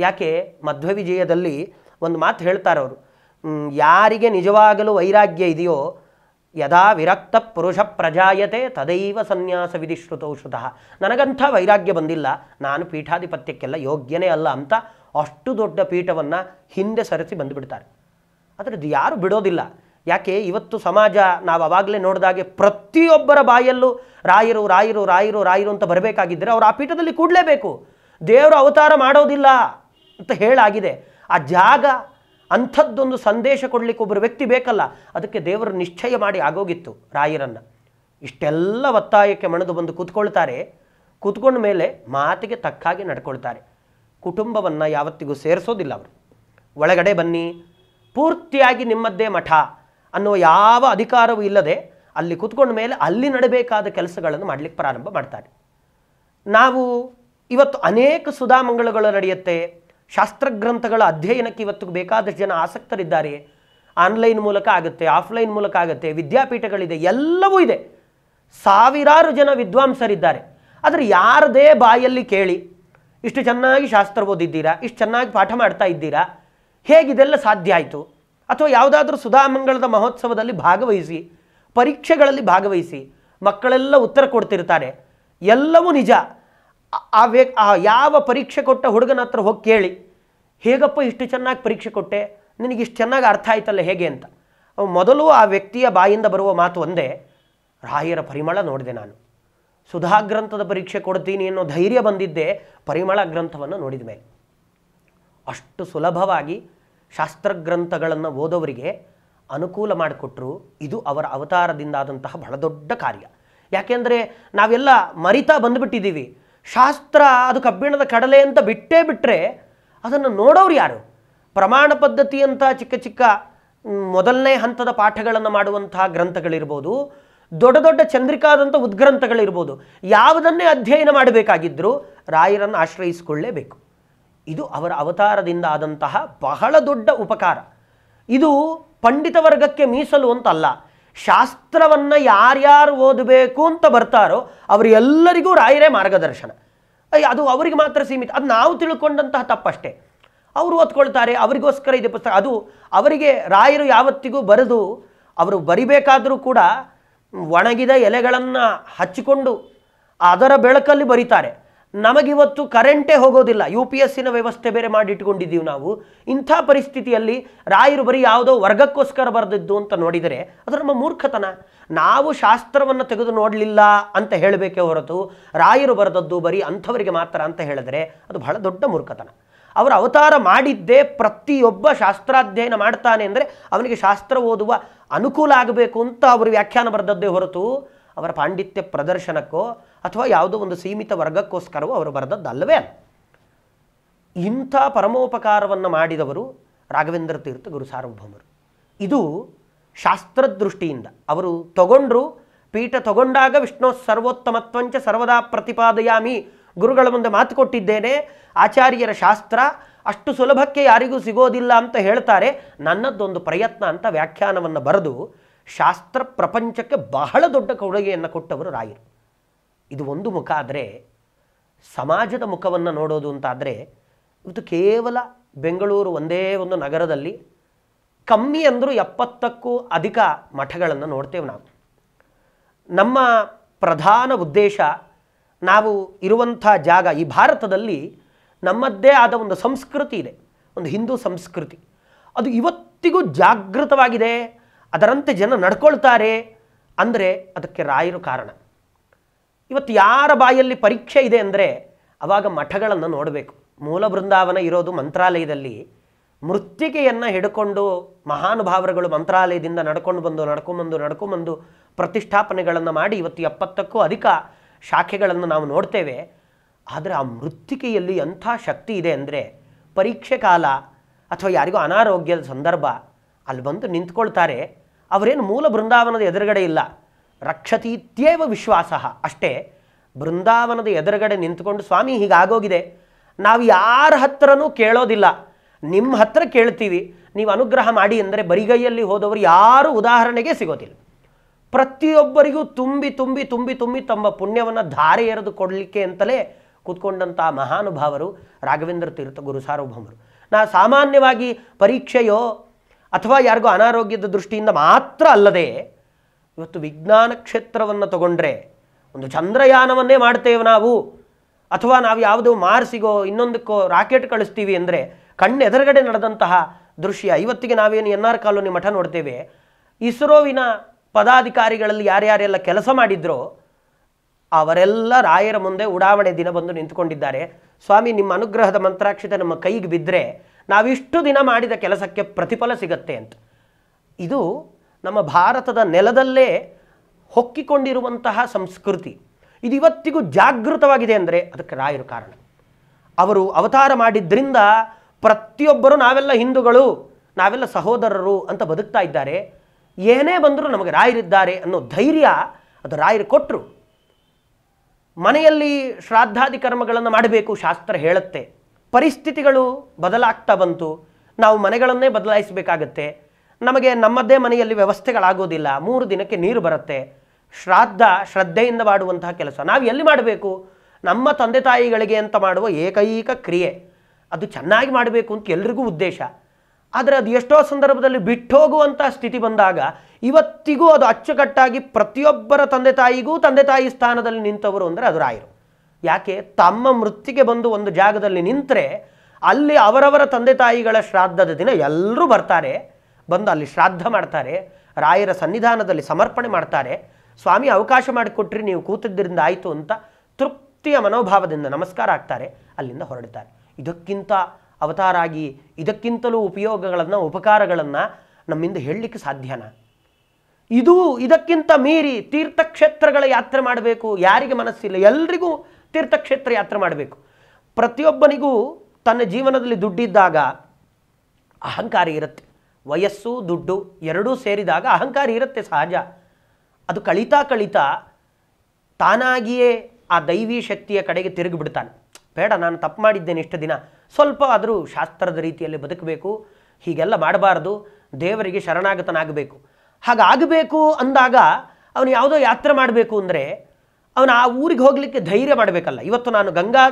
Speaker 1: ಯಾಕೆ ಮಧ್ವ ವಿಜಯದಲ್ಲಿ ಒಂದು ಮಾತು ಹೇಳ್ತಾರೆ ಅವರು ಯಾರಿಗೆ ನಿಜವಾಗಲೂ ವೈರಾಗ್ಯ ಇದೆಯೋ ಯದಾ ವಿರಕ್ತ ಪುರುಷ ಪ್ರಜಾಯತೆ ತದೈವ ಸನ್ಯಾಸ ಶ್ರುತೌಷಧ ನನಗಂಥ ವೈರಾಗ್ಯ ಬಂದಿಲ್ಲ ನಾನು ಪೀಠಾಧಿಪತ್ಯಕ್ಕೆಲ್ಲ ಯೋಗ್ಯನೇ ಅಲ್ಲ ಅಂತ ಅಷ್ಟು ದೊಡ್ಡ ಪೀಠವನ್ನು ಹಿಂದೆ ಸರಿಸಿ ಬಂದುಬಿಡ್ತಾರೆ ಆದರೆ ಯಾರು ಬಿಡೋದಿಲ್ಲ ಯಾಕೆ ಇವತ್ತು ಸಮಾಜ ನಾವು ಅವಾಗಲೇ ನೋಡಿದಾಗೆ ಪ್ರತಿಯೊಬ್ಬರ ಬಾಯಲ್ಲೂ ರಾಯರು ರಾಯರು ರಾಯರು ರಾಯರು ಅಂತ ಬರಬೇಕಾಗಿದ್ದರೆ ಅವರು ಆ ಪೀಠದಲ್ಲಿ ಕೂಡಲೇಬೇಕು ದೇವರು ಅವತಾರ ಮಾಡೋದಿಲ್ಲ ಅಂತ ಹೇಳಾಗಿದೆ ಆ ಜಾಗ ಅಂಥದ್ದೊಂದು ಸಂದೇಶ ಕೊಡಲಿಕ್ಕೆ ಒಬ್ಬರು ವ್ಯಕ್ತಿ ಬೇಕಲ್ಲ ಅದಕ್ಕೆ ದೇವರು ನಿಶ್ಚಯ ಮಾಡಿ ಆಗೋಗಿತ್ತು ರಾಯರನ್ನು ಇಷ್ಟೆಲ್ಲ ಒತ್ತಾಯಕ್ಕೆ ಮಣದು ಬಂದು ಕೂತ್ಕೊಳ್ತಾರೆ ಕೂತ್ಕೊಂಡ ಮೇಲೆ ಮಾತಿಗೆ ತಕ್ಕಾಗಿ ನಡ್ಕೊಳ್ತಾರೆ ಕುಟುಂಬವನ್ನು ಯಾವತ್ತಿಗೂ ಸೇರಿಸೋದಿಲ್ಲ ಅವರು ಒಳಗಡೆ ಬನ್ನಿ ಪೂರ್ತಿಯಾಗಿ ನಿಮ್ಮದ್ದೇ ಮಠ ಅನ್ನುವ ಯಾವ ಅಧಿಕಾರವೂ ಇಲ್ಲದೆ ಅಲ್ಲಿ ಕೂತ್ಕೊಂಡ ಮೇಲೆ ಅಲ್ಲಿ ನಡಬೇಕಾದ ಕೆಲಸಗಳನ್ನು ಮಾಡಲಿಕ್ಕೆ ಪ್ರಾರಂಭ ಮಾಡ್ತಾರೆ ನಾವು ಇವತ್ತು ಅನೇಕ ಸುಧಾಮಂಗಳಗಳು ನಡೆಯುತ್ತೆ ಶಾಸ್ತ್ರಗ್ರಂಥಗಳ ಅಧ್ಯಯನಕ್ಕೆ ಇವತ್ತು ಬೇಕಾದಷ್ಟು ಜನ ಆಸಕ್ತರಿದ್ದಾರೆ ಆನ್ಲೈನ್ ಮೂಲಕ ಆಗುತ್ತೆ ಆಫ್ಲೈನ್ ಮೂಲಕ ಆಗುತ್ತೆ ವಿದ್ಯಾಪೀಠಗಳಿದೆ ಎಲ್ಲವೂ ಇದೆ ಸಾವಿರಾರು ಜನ ವಿದ್ವಾಂಸರಿದ್ದಾರೆ ಆದರೆ ಯಾರದೇ ಬಾಯಲ್ಲಿ ಕೇಳಿ ಇಷ್ಟು ಚೆನ್ನಾಗಿ ಶಾಸ್ತ್ರ ಓದಿದ್ದೀರಾ ಇಷ್ಟು ಚೆನ್ನಾಗಿ ಪಾಠ ಮಾಡ್ತಾ ಇದ್ದೀರಾ ಹೇಗಿದೆಲ್ಲ ಸಾಧ್ಯ ಆಯಿತು ಅಥವಾ ಯಾವುದಾದ್ರೂ ಸುಧಾಮಂಗಳದ ಮಹೋತ್ಸವದಲ್ಲಿ ಭಾಗವಹಿಸಿ ಪರೀಕ್ಷೆಗಳಲ್ಲಿ ಭಾಗವಹಿಸಿ ಮಕ್ಕಳೆಲ್ಲ ಉತ್ತರ ಕೊಡ್ತಿರ್ತಾರೆ ಎಲ್ಲವೂ ನಿಜ ಆ ಆ ಯಾವ ಪರೀಕ್ಷೆ ಕೊಟ್ಟ ಹುಡುಗನ ಹತ್ರ ಹೋಗಿ ಕೇಳಿ ಹೇಗಪ್ಪ ಇಷ್ಟು ಚೆನ್ನಾಗಿ ಪರೀಕ್ಷೆ ಕೊಟ್ಟೆ ನಿನಗೆ ಇಷ್ಟು ಚೆನ್ನಾಗಿ ಅರ್ಥ ಆಯ್ತಲ್ಲ ಹೇಗೆ ಅಂತ ಮೊದಲು ಆ ವ್ಯಕ್ತಿಯ ಬಾಯಿಂದ ಬರುವ ಮಾತು ಒಂದೇ ರಾಯರ ಪರಿಮಳ ನೋಡಿದೆ ನಾನು ಸುಧಾ ಗ್ರಂಥದ ಪರೀಕ್ಷೆ ಕೊಡ್ತೀನಿ ಅನ್ನೋ ಧೈರ್ಯ ಬಂದಿದ್ದೆ ಪರಿಮಳ ಗ್ರಂಥವನ್ನು ನೋಡಿದ ಮೇಲೆ ಅಷ್ಟು ಸುಲಭವಾಗಿ ಶಾಸ್ತ್ರಗ್ರಂಥಗಳನ್ನು ಓದೋವರಿಗೆ ಅನುಕೂಲ ಮಾಡಿಕೊಟ್ರು ಇದು ಅವರ ಅವತಾರದಿಂದಾದಂತಹ ಬಹಳ ದೊಡ್ಡ ಕಾರ್ಯ ಯಾಕೆಂದರೆ ನಾವೆಲ್ಲ ಮರಿತಾ ಬಂದುಬಿಟ್ಟಿದ್ದೀವಿ ಶಾಸ್ತ್ರ ಅದು ಕಬ್ಬಿಣದ ಕಡಲೆ ಅಂತ ಬಿಟ್ಟೇ ಬಿಟ್ಟರೆ ಅದನ್ನು ನೋಡೋರು ಯಾರು ಪ್ರಮಾಣ ಅಂತ ಚಿಕ್ಕ ಚಿಕ್ಕ ಮೊದಲನೇ ಹಂತದ ಪಾಠಗಳನ್ನು ಮಾಡುವಂತಹ ಗ್ರಂಥಗಳಿರ್ಬೋದು ದೊಡ್ಡ ದೊಡ್ಡ ಚಂದ್ರಿಕಾದಂಥ ಉದ್ಗ್ರಂಥಗಳಿರ್ಬೋದು ಯಾವುದನ್ನೇ ಅಧ್ಯಯನ ಮಾಡಬೇಕಾಗಿದ್ದರೂ ರಾಯರನ್ನು ಆಶ್ರಯಿಸಿಕೊಳ್ಳೇಬೇಕು ಇದು ಅವರ ಅವತಾರದಿಂದ ಆದಂತಹ ಬಹಳ ದೊಡ್ಡ ಉಪಕಾರ ಇದು ಪಂಡಿತ ವರ್ಗಕ್ಕೆ ಮೀಸಲು ಅಂತಲ್ಲ ಶಾಸ್ತ್ರವನ್ನು ಯಾರ್ಯಾರು ಓದಬೇಕು ಅಂತ ಬರ್ತಾರೋ ಅವರೆಲ್ಲರಿಗೂ ರಾಯರೇ ಮಾರ್ಗದರ್ಶನ ಅದು ಅವರಿಗೆ ಮಾತ್ರ ಸೀಮಿತ ಅದು ನಾವು ತಿಳ್ಕೊಂಡಂತಹ ತಪ್ಪಷ್ಟೇ ಅವರು ಓದ್ಕೊಳ್ತಾರೆ ಅವರಿಗೋಸ್ಕರ ಇದು ಪುಸ್ತಕ ಅದು ಅವರಿಗೆ ರಾಯರು ಯಾವತ್ತಿಗೂ ಬರೆದು ಅವರು ಬರಿಬೇಕಾದರೂ ಕೂಡ ಒಣಗಿದ ಎಲೆಗಳನ್ನು ಹಚ್ಚಿಕೊಂಡು ಅದರ ಬೆಳಕಲ್ಲಿ ಬರೀತಾರೆ ನಮಗಿವತ್ತು ಕರೆಂಟೇ ಹೋಗೋದಿಲ್ಲ ಯು ಪಿ ಎಸ್ ಸಿನ ವ್ಯವಸ್ಥೆ ಬೇರೆ ಮಾಡಿ ಇಟ್ಕೊಂಡಿದ್ದೀವಿ ನಾವು ಇಂಥ ಪರಿಸ್ಥಿತಿಯಲ್ಲಿ ರಾಯರು ಬರೀ ಯಾವುದೋ ವರ್ಗಕ್ಕೋಸ್ಕರ ಬರೆದಿದ್ದು ಅಂತ ನೋಡಿದರೆ ಅದು ನಮ್ಮ ಮೂರ್ಖತನ ನಾವು ಶಾಸ್ತ್ರವನ್ನು ತೆಗೆದು ನೋಡಲಿಲ್ಲ ಅಂತ ಹೇಳಬೇಕೇ ಹೊರತು ರಾಯರು ಬರೆದದ್ದು ಬರೀ ಅಂಥವರಿಗೆ ಮಾತ್ರ ಅಂತ ಹೇಳಿದರೆ ಅದು ಬಹಳ ದೊಡ್ಡ ಮೂರ್ಖತನ ಅವರ ಅವತಾರ ಮಾಡಿದ್ದೇ ಪ್ರತಿಯೊಬ್ಬ ಶಾಸ್ತ್ರಾಧ್ಯಯನ ಮಾಡ್ತಾನೆ ಅಂದರೆ ಅವನಿಗೆ ಶಾಸ್ತ್ರ ಓದುವ ಅನುಕೂಲ ಆಗಬೇಕು ಅಂತ ಅವರು ವ್ಯಾಖ್ಯಾನ ಬರೆದದ್ದೇ ಹೊರತು ಅವರ ಪಾಂಡಿತ್ಯ ಪ್ರದರ್ಶನಕ್ಕೋ ಅಥವಾ ಯಾವುದೋ ಒಂದು ಸೀಮಿತ ವರ್ಗಕ್ಕೋಸ್ಕರವೂ ಅವರು ಬರೆದದ್ದಲ್ಲವೇ ಇಂಥ ಪರಮೋಪಕಾರವನ್ನು ಮಾಡಿದವರು ರಾಘವೇಂದ್ರ ತೀರ್ಥ ಗುರು ಸಾರ್ವಭೌಮರು ಇದು ಶಾಸ್ತ್ರದೃಷ್ಟಿಯಿಂದ ಅವರು ತಗೊಂಡ್ರು ಪೀಠ ತಗೊಂಡಾಗ ವಿಷ್ಣು ಸರ್ವೋತ್ತಮತ್ವಂಚ ಸರ್ವದಾ ಪ್ರತಿಪಾದಯಾಮಿ ಗುರುಗಳ ಮುಂದೆ ಮಾತು ಕೊಟ್ಟಿದ್ದೇನೆ ಆಚಾರ್ಯರ ಶಾಸ್ತ್ರ ಅಷ್ಟು ಸುಲಭಕ್ಕೆ ಯಾರಿಗೂ ಸಿಗೋದಿಲ್ಲ ಅಂತ ಹೇಳ್ತಾರೆ ನನ್ನದೊಂದು ಪ್ರಯತ್ನ ಅಂತ ವ್ಯಾಖ್ಯಾನವನ್ನು ಬರೆದು ಶಾಸ್ತ್ರ ಪ್ರಪಂಚಕ್ಕೆ ಬಹಳ ದೊಡ್ಡ ಕೊಡುಗೆಯನ್ನು ಕೊಟ್ಟವರು ರಾಯರು ಇದು ಒಂದು ಮುಖ ಆದರೆ ಸಮಾಜದ ಮುಖವನ್ನು ನೋಡೋದು ಅಂತಾದರೆ ಇವತ್ತು ಕೇವಲ ಬೆಂಗಳೂರು ಒಂದೇ ಒಂದು ನಗರದಲ್ಲಿ ಕಮ್ಮಿ ಅಂದರೂ ಎಪ್ಪತ್ತಕ್ಕೂ ಅಧಿಕ ಮಠಗಳನ್ನು ನೋಡ್ತೇವೆ ನಾವು ನಮ್ಮ ಪ್ರಧಾನ ಉದ್ದೇಶ ನಾವು ಇರುವಂಥ ಜಾಗ ಈ ಭಾರತದಲ್ಲಿ ನಮ್ಮದ್ದೇ ಆದ ಒಂದು ಸಂಸ್ಕೃತಿ ಇದೆ ಒಂದು ಹಿಂದೂ ಸಂಸ್ಕೃತಿ ಅದು ಇವತ್ತಿಗೂ ಜಾಗೃತವಾಗಿದೆ ಅದರಂತೆ ಜನ ನಡ್ಕೊಳ್ತಾರೆ ಅಂದರೆ ಅದಕ್ಕೆ ರಾಯರು ಕಾರಣ ಇವತ್ತು ಯಾರ ಬಾಯಲ್ಲಿ ಪರೀಕ್ಷೆ ಇದೆ ಅಂದರೆ ಆವಾಗ ಮಠಗಳನ್ನು ನೋಡಬೇಕು ಮೂಲ ಬೃಂದಾವನ ಇರೋದು ಮಂತ್ರಾಲಯದಲ್ಲಿ ಮೃತ್ತಿಕೆಯನ್ನು ಹಿಡ್ಕೊಂಡು ಮಹಾನುಭಾವರುಗಳು ಮಂತ್ರಾಲಯದಿಂದ ನಡ್ಕೊಂಡು ಬಂದು ನಡ್ಕೊಂಬಂದು ನಡ್ಕೊಂಬಂದು ಪ್ರತಿಷ್ಠಾಪನೆಗಳನ್ನು ಮಾಡಿ ಇವತ್ತು ಎಪ್ಪತ್ತಕ್ಕೂ ಅಧಿಕ ಶಾಖೆಗಳನ್ನು ನಾವು ನೋಡ್ತೇವೆ ಆದರೆ ಆ ಮೃತ್ತಿಕೆಯಲ್ಲಿ ಎಂಥ ಶಕ್ತಿ ಇದೆ ಅಂದರೆ ಪರೀಕ್ಷೆ ಕಾಲ ಅಥವಾ ಯಾರಿಗೂ ಅನಾರೋಗ್ಯದ ಸಂದರ್ಭ ಅಲ್ಲಿ ಬಂದು ನಿಂತ್ಕೊಳ್ತಾರೆ ಅವರೇನು ಮೂಲ ಬೃಂದಾವನದ ಎದುರುಗಡೆ ಇಲ್ಲ ರಕ್ಷತೀತ್ಯೇವ ವಿಶ್ವಾಸ ಅಷ್ಟೇ ಬೃಂದಾವನದ ಎದುರುಗಡೆ ನಿಂತುಕೊಂಡು ಸ್ವಾಮಿ ಹೀಗಾಗೋಗಿದೆ ನಾವು ಯಾರ ಹತ್ರನೂ ಕೇಳೋದಿಲ್ಲ ನಿಮ್ಮ ಹತ್ರ ಕೇಳ್ತೀವಿ ನೀವು ಅನುಗ್ರಹ ಮಾಡಿ ಅಂದರೆ ಬರಿಗೈಯಲ್ಲಿ ಹೋದವರು ಯಾರೂ ಉದಾಹರಣೆಗೆ ಸಿಗೋದಿಲ್ಲ ಪ್ರತಿಯೊಬ್ಬರಿಗೂ ತುಂಬಿ ತುಂಬಿ ತುಂಬಿ ತುಂಬಿ ತಮ್ಮ ಪುಣ್ಯವನ್ನು ಧಾರೆ ಎರೆದು ಕೊಡಲಿಕ್ಕೆ ಅಂತಲೇ ಕೂತ್ಕೊಂಡಂಥ ಮಹಾನುಭಾವರು ರಾಘವೇಂದ್ರ ತೀರ್ಥ ಗುರು ಸಾರ್ವಭೌಮರು ನಾ ಸಾಮಾನ್ಯವಾಗಿ ಪರೀಕ್ಷೆಯೋ ಅಥವಾ ಯಾರಿಗೋ ಅನಾರೋಗ್ಯದ ದೃಷ್ಟಿಯಿಂದ ಮಾತ್ರ ಅಲ್ಲದೆ ಇವತ್ತು ವಿಜ್ಞಾನ ಕ್ಷೇತ್ರವನ್ನು ತಗೊಂಡ್ರೆ ಒಂದು ಚಂದ್ರಯಾನವನ್ನೇ ಮಾಡ್ತೇವೆ ನಾವು ಅಥವಾ ನಾವು ಯಾವುದೋ ಮಾರ್ಸಿಗೋ ಇನ್ನೊಂದಕ್ಕೋ ರಾಕೆಟ್ ಕಳಿಸ್ತೀವಿ ಅಂದರೆ ಕಣ್ಣೆದುರುಗಡೆ ನಡೆದಂತಹ ದೃಶ್ಯ ಇವತ್ತಿಗೆ ನಾವೇನು ಎನ್ ಆರ್ ಕಾಲೋನಿ ಮಠ ನೋಡ್ತೇವೆ ಇಸ್ರೋವಿನ ಪದಾಧಿಕಾರಿಗಳಲ್ಲಿ ಯಾರ್ಯಾರೆಲ್ಲ ಕೆಲಸ ಮಾಡಿದ್ರೋ ಅವರೆಲ್ಲ ರಾಯರ ಮುಂದೆ ಉಡಾವಣೆ ದಿನ ಬಂದು ನಿಂತುಕೊಂಡಿದ್ದಾರೆ ಸ್ವಾಮಿ ನಿಮ್ಮ ಅನುಗ್ರಹದ ಮಂತ್ರಾಕ್ಷತೆ ನಮ್ಮ ಕೈಗೆ ಬಿದ್ದರೆ ನಾವಿಷ್ಟು ದಿನ ಮಾಡಿದ ಕೆಲಸಕ್ಕೆ ಪ್ರತಿಫಲ ಸಿಗತ್ತೆ ಅಂತ ಇದು ನಮ್ಮ ಭಾರತದ ನೆಲದಲ್ಲೇ ಹೊಕ್ಕಿಕೊಂಡಿರುವಂತಹ ಸಂಸ್ಕೃತಿ ಇದು ಇವತ್ತಿಗೂ ಜಾಗೃತವಾಗಿದೆ ಅಂದರೆ ಅದಕ್ಕೆ ರಾಯರು ಕಾರಣ ಅವರು ಅವತಾರ ಮಾಡಿದ್ದರಿಂದ ಪ್ರತಿಯೊಬ್ಬರು ನಾವೆಲ್ಲ ಹಿಂದೂಗಳು ನಾವೆಲ್ಲ ಸಹೋದರರು ಅಂತ ಬದುಕ್ತಾ ಇದ್ದಾರೆ ಏನೇ ಬಂದರೂ ನಮಗೆ ರಾಯರಿದ್ದಾರೆ ಅನ್ನೋ ಧೈರ್ಯ ಅದು ರಾಯರು ಕೊಟ್ಟರು ಮನೆಯಲ್ಲಿ ಶ್ರಾದ್ದಾದಿ ಕರ್ಮಗಳನ್ನು ಮಾಡಬೇಕು ಶಾಸ್ತ್ರ ಹೇಳುತ್ತೆ ಪರಿಸ್ಥಿತಿಗಳು ಬದಲಾಗ್ತಾ ಬಂತು ನಾವು ಮನೆಗಳನ್ನೇ ಬದಲಾಯಿಸಬೇಕಾಗತ್ತೆ ನಮಗೆ ನಮ್ಮದೇ ಮನೆಯಲ್ಲಿ ವ್ಯವಸ್ಥೆಗಳಾಗೋದಿಲ್ಲ ಮೂರು ದಿನಕ್ಕೆ ನೀರು ಬರುತ್ತೆ ಶ್ರಾದ್ದ ಶ್ರದ್ಧೆಯಿಂದ ಮಾಡುವಂತಹ ಕೆಲಸ ನಾವು ಎಲ್ಲಿ ಮಾಡಬೇಕು ನಮ್ಮ ತಂದೆ ತಾಯಿಗಳಿಗೆ ಅಂತ ಮಾಡುವ ಏಕೈಕ ಕ್ರಿಯೆ ಅದು ಚೆನ್ನಾಗಿ ಮಾಡಬೇಕು ಅಂತ ಎಲ್ರಿಗೂ ಉದ್ದೇಶ ಆದರೆ ಅದು ಎಷ್ಟೋ ಸಂದರ್ಭದಲ್ಲಿ ಬಿಟ್ಟು ಹೋಗುವಂಥ ಸ್ಥಿತಿ ಬಂದಾಗ ಇವತ್ತಿಗೂ ಅದು ಅಚ್ಚುಕಟ್ಟಾಗಿ ಪ್ರತಿಯೊಬ್ಬರ ತಂದೆ ತಾಯಿಗೂ ತಂದೆ ತಾಯಿ ಸ್ಥಾನದಲ್ಲಿ ನಿಂತವರು ಅಂದರೆ ಅದು ರಾಯರು ಯಾಕೆ ತಮ್ಮ ಮೃತ್ತಿಗೆ ಬಂದು ಒಂದು ಜಾಗದಲ್ಲಿ ನಿಂತರೆ ಅಲ್ಲಿ ಅವರವರ ತಂದೆ ತಾಯಿಗಳ ಶ್ರಾದ್ದದ ದಿನ ಎಲ್ಲರೂ ಬರ್ತಾರೆ ಬಂದು ಅಲ್ಲಿ ಶ್ರಾದ್ದ ಮಾಡ್ತಾರೆ ರಾಯರ ಸನ್ನಿಧಾನದಲ್ಲಿ ಸಮರ್ಪಣೆ ಮಾಡ್ತಾರೆ ಸ್ವಾಮಿ ಅವಕಾಶ ಮಾಡಿಕೊಟ್ರಿ ನೀವು ಕೂತಿದ್ದರಿಂದ ಆಯಿತು ಅಂತ ತೃಪ್ತಿಯ ಮನೋಭಾವದಿಂದ ನಮಸ್ಕಾರ ಆಗ್ತಾರೆ ಅಲ್ಲಿಂದ ಹೊರಡ್ತಾರೆ ಇದಕ್ಕಿಂತ ಅವತಾರಾಗಿ ಇದಕ್ಕಿಂತಲೂ ಉಪಯೋಗಗಳನ್ನು ಉಪಕಾರಗಳನ್ನು ನಮ್ಮಿಂದ ಹೇಳಲಿಕ್ಕೆ ಸಾಧ್ಯನಾ ಇದು ಇದಕ್ಕಿಂತ ಮೀರಿ ತೀರ್ಥಕ್ಷೇತ್ರಗಳ ಯಾತ್ರೆ ಮಾಡಬೇಕು ಯಾರಿಗೆ ಮನಸ್ಸಿಲ್ಲ ಎಲ್ರಿಗೂ ತೀರ್ಥಕ್ಷೇತ್ರ ಯಾತ್ರೆ ಮಾಡಬೇಕು ಪ್ರತಿಯೊಬ್ಬನಿಗೂ ತನ್ನ ಜೀವನದಲ್ಲಿ ದುಡ್ಡಿದ್ದಾಗ ಅಹಂಕಾರ ಇರುತ್ತೆ ವಯಸ್ಸು ದುಡ್ಡು ಎರಡೂ ಸೇರಿದಾಗ ಅಹಂಕಾರ ಇರುತ್ತೆ ಸಹಜ ಅದು ಕಳೀತಾ ಕಳೀತಾ ತಾನಾಗಿಯೇ ಆ ದೈವಿ ಶಕ್ತಿಯ ಕಡೆಗೆ ತಿರುಗಿಬಿಡ್ತಾನೆ ಬೇಡ ನಾನು ತಪ್ಪು ಮಾಡಿದ್ದೇನೆ ಇಷ್ಟು ದಿನ ಸ್ವಲ್ಪ ಆದರೂ ಶಾಸ್ತ್ರದ ರೀತಿಯಲ್ಲಿ ಬದುಕಬೇಕು ಹೀಗೆಲ್ಲ ಮಾಡಬಾರ್ದು ದೇವರಿಗೆ ಶರಣಾಗತನಾಗಬೇಕು ಹಾಗಾಗಬೇಕು ಅಂದಾಗ ಅವನು ಯಾವುದೋ ಯಾತ್ರೆ ಮಾಡಬೇಕು ಅಂದರೆ ಅವನು ಆ ಊರಿಗೆ ಹೋಗಲಿಕ್ಕೆ ಧೈರ್ಯ ಮಾಡಬೇಕಲ್ಲ ಇವತ್ತು ನಾನು ಗಂಗಾ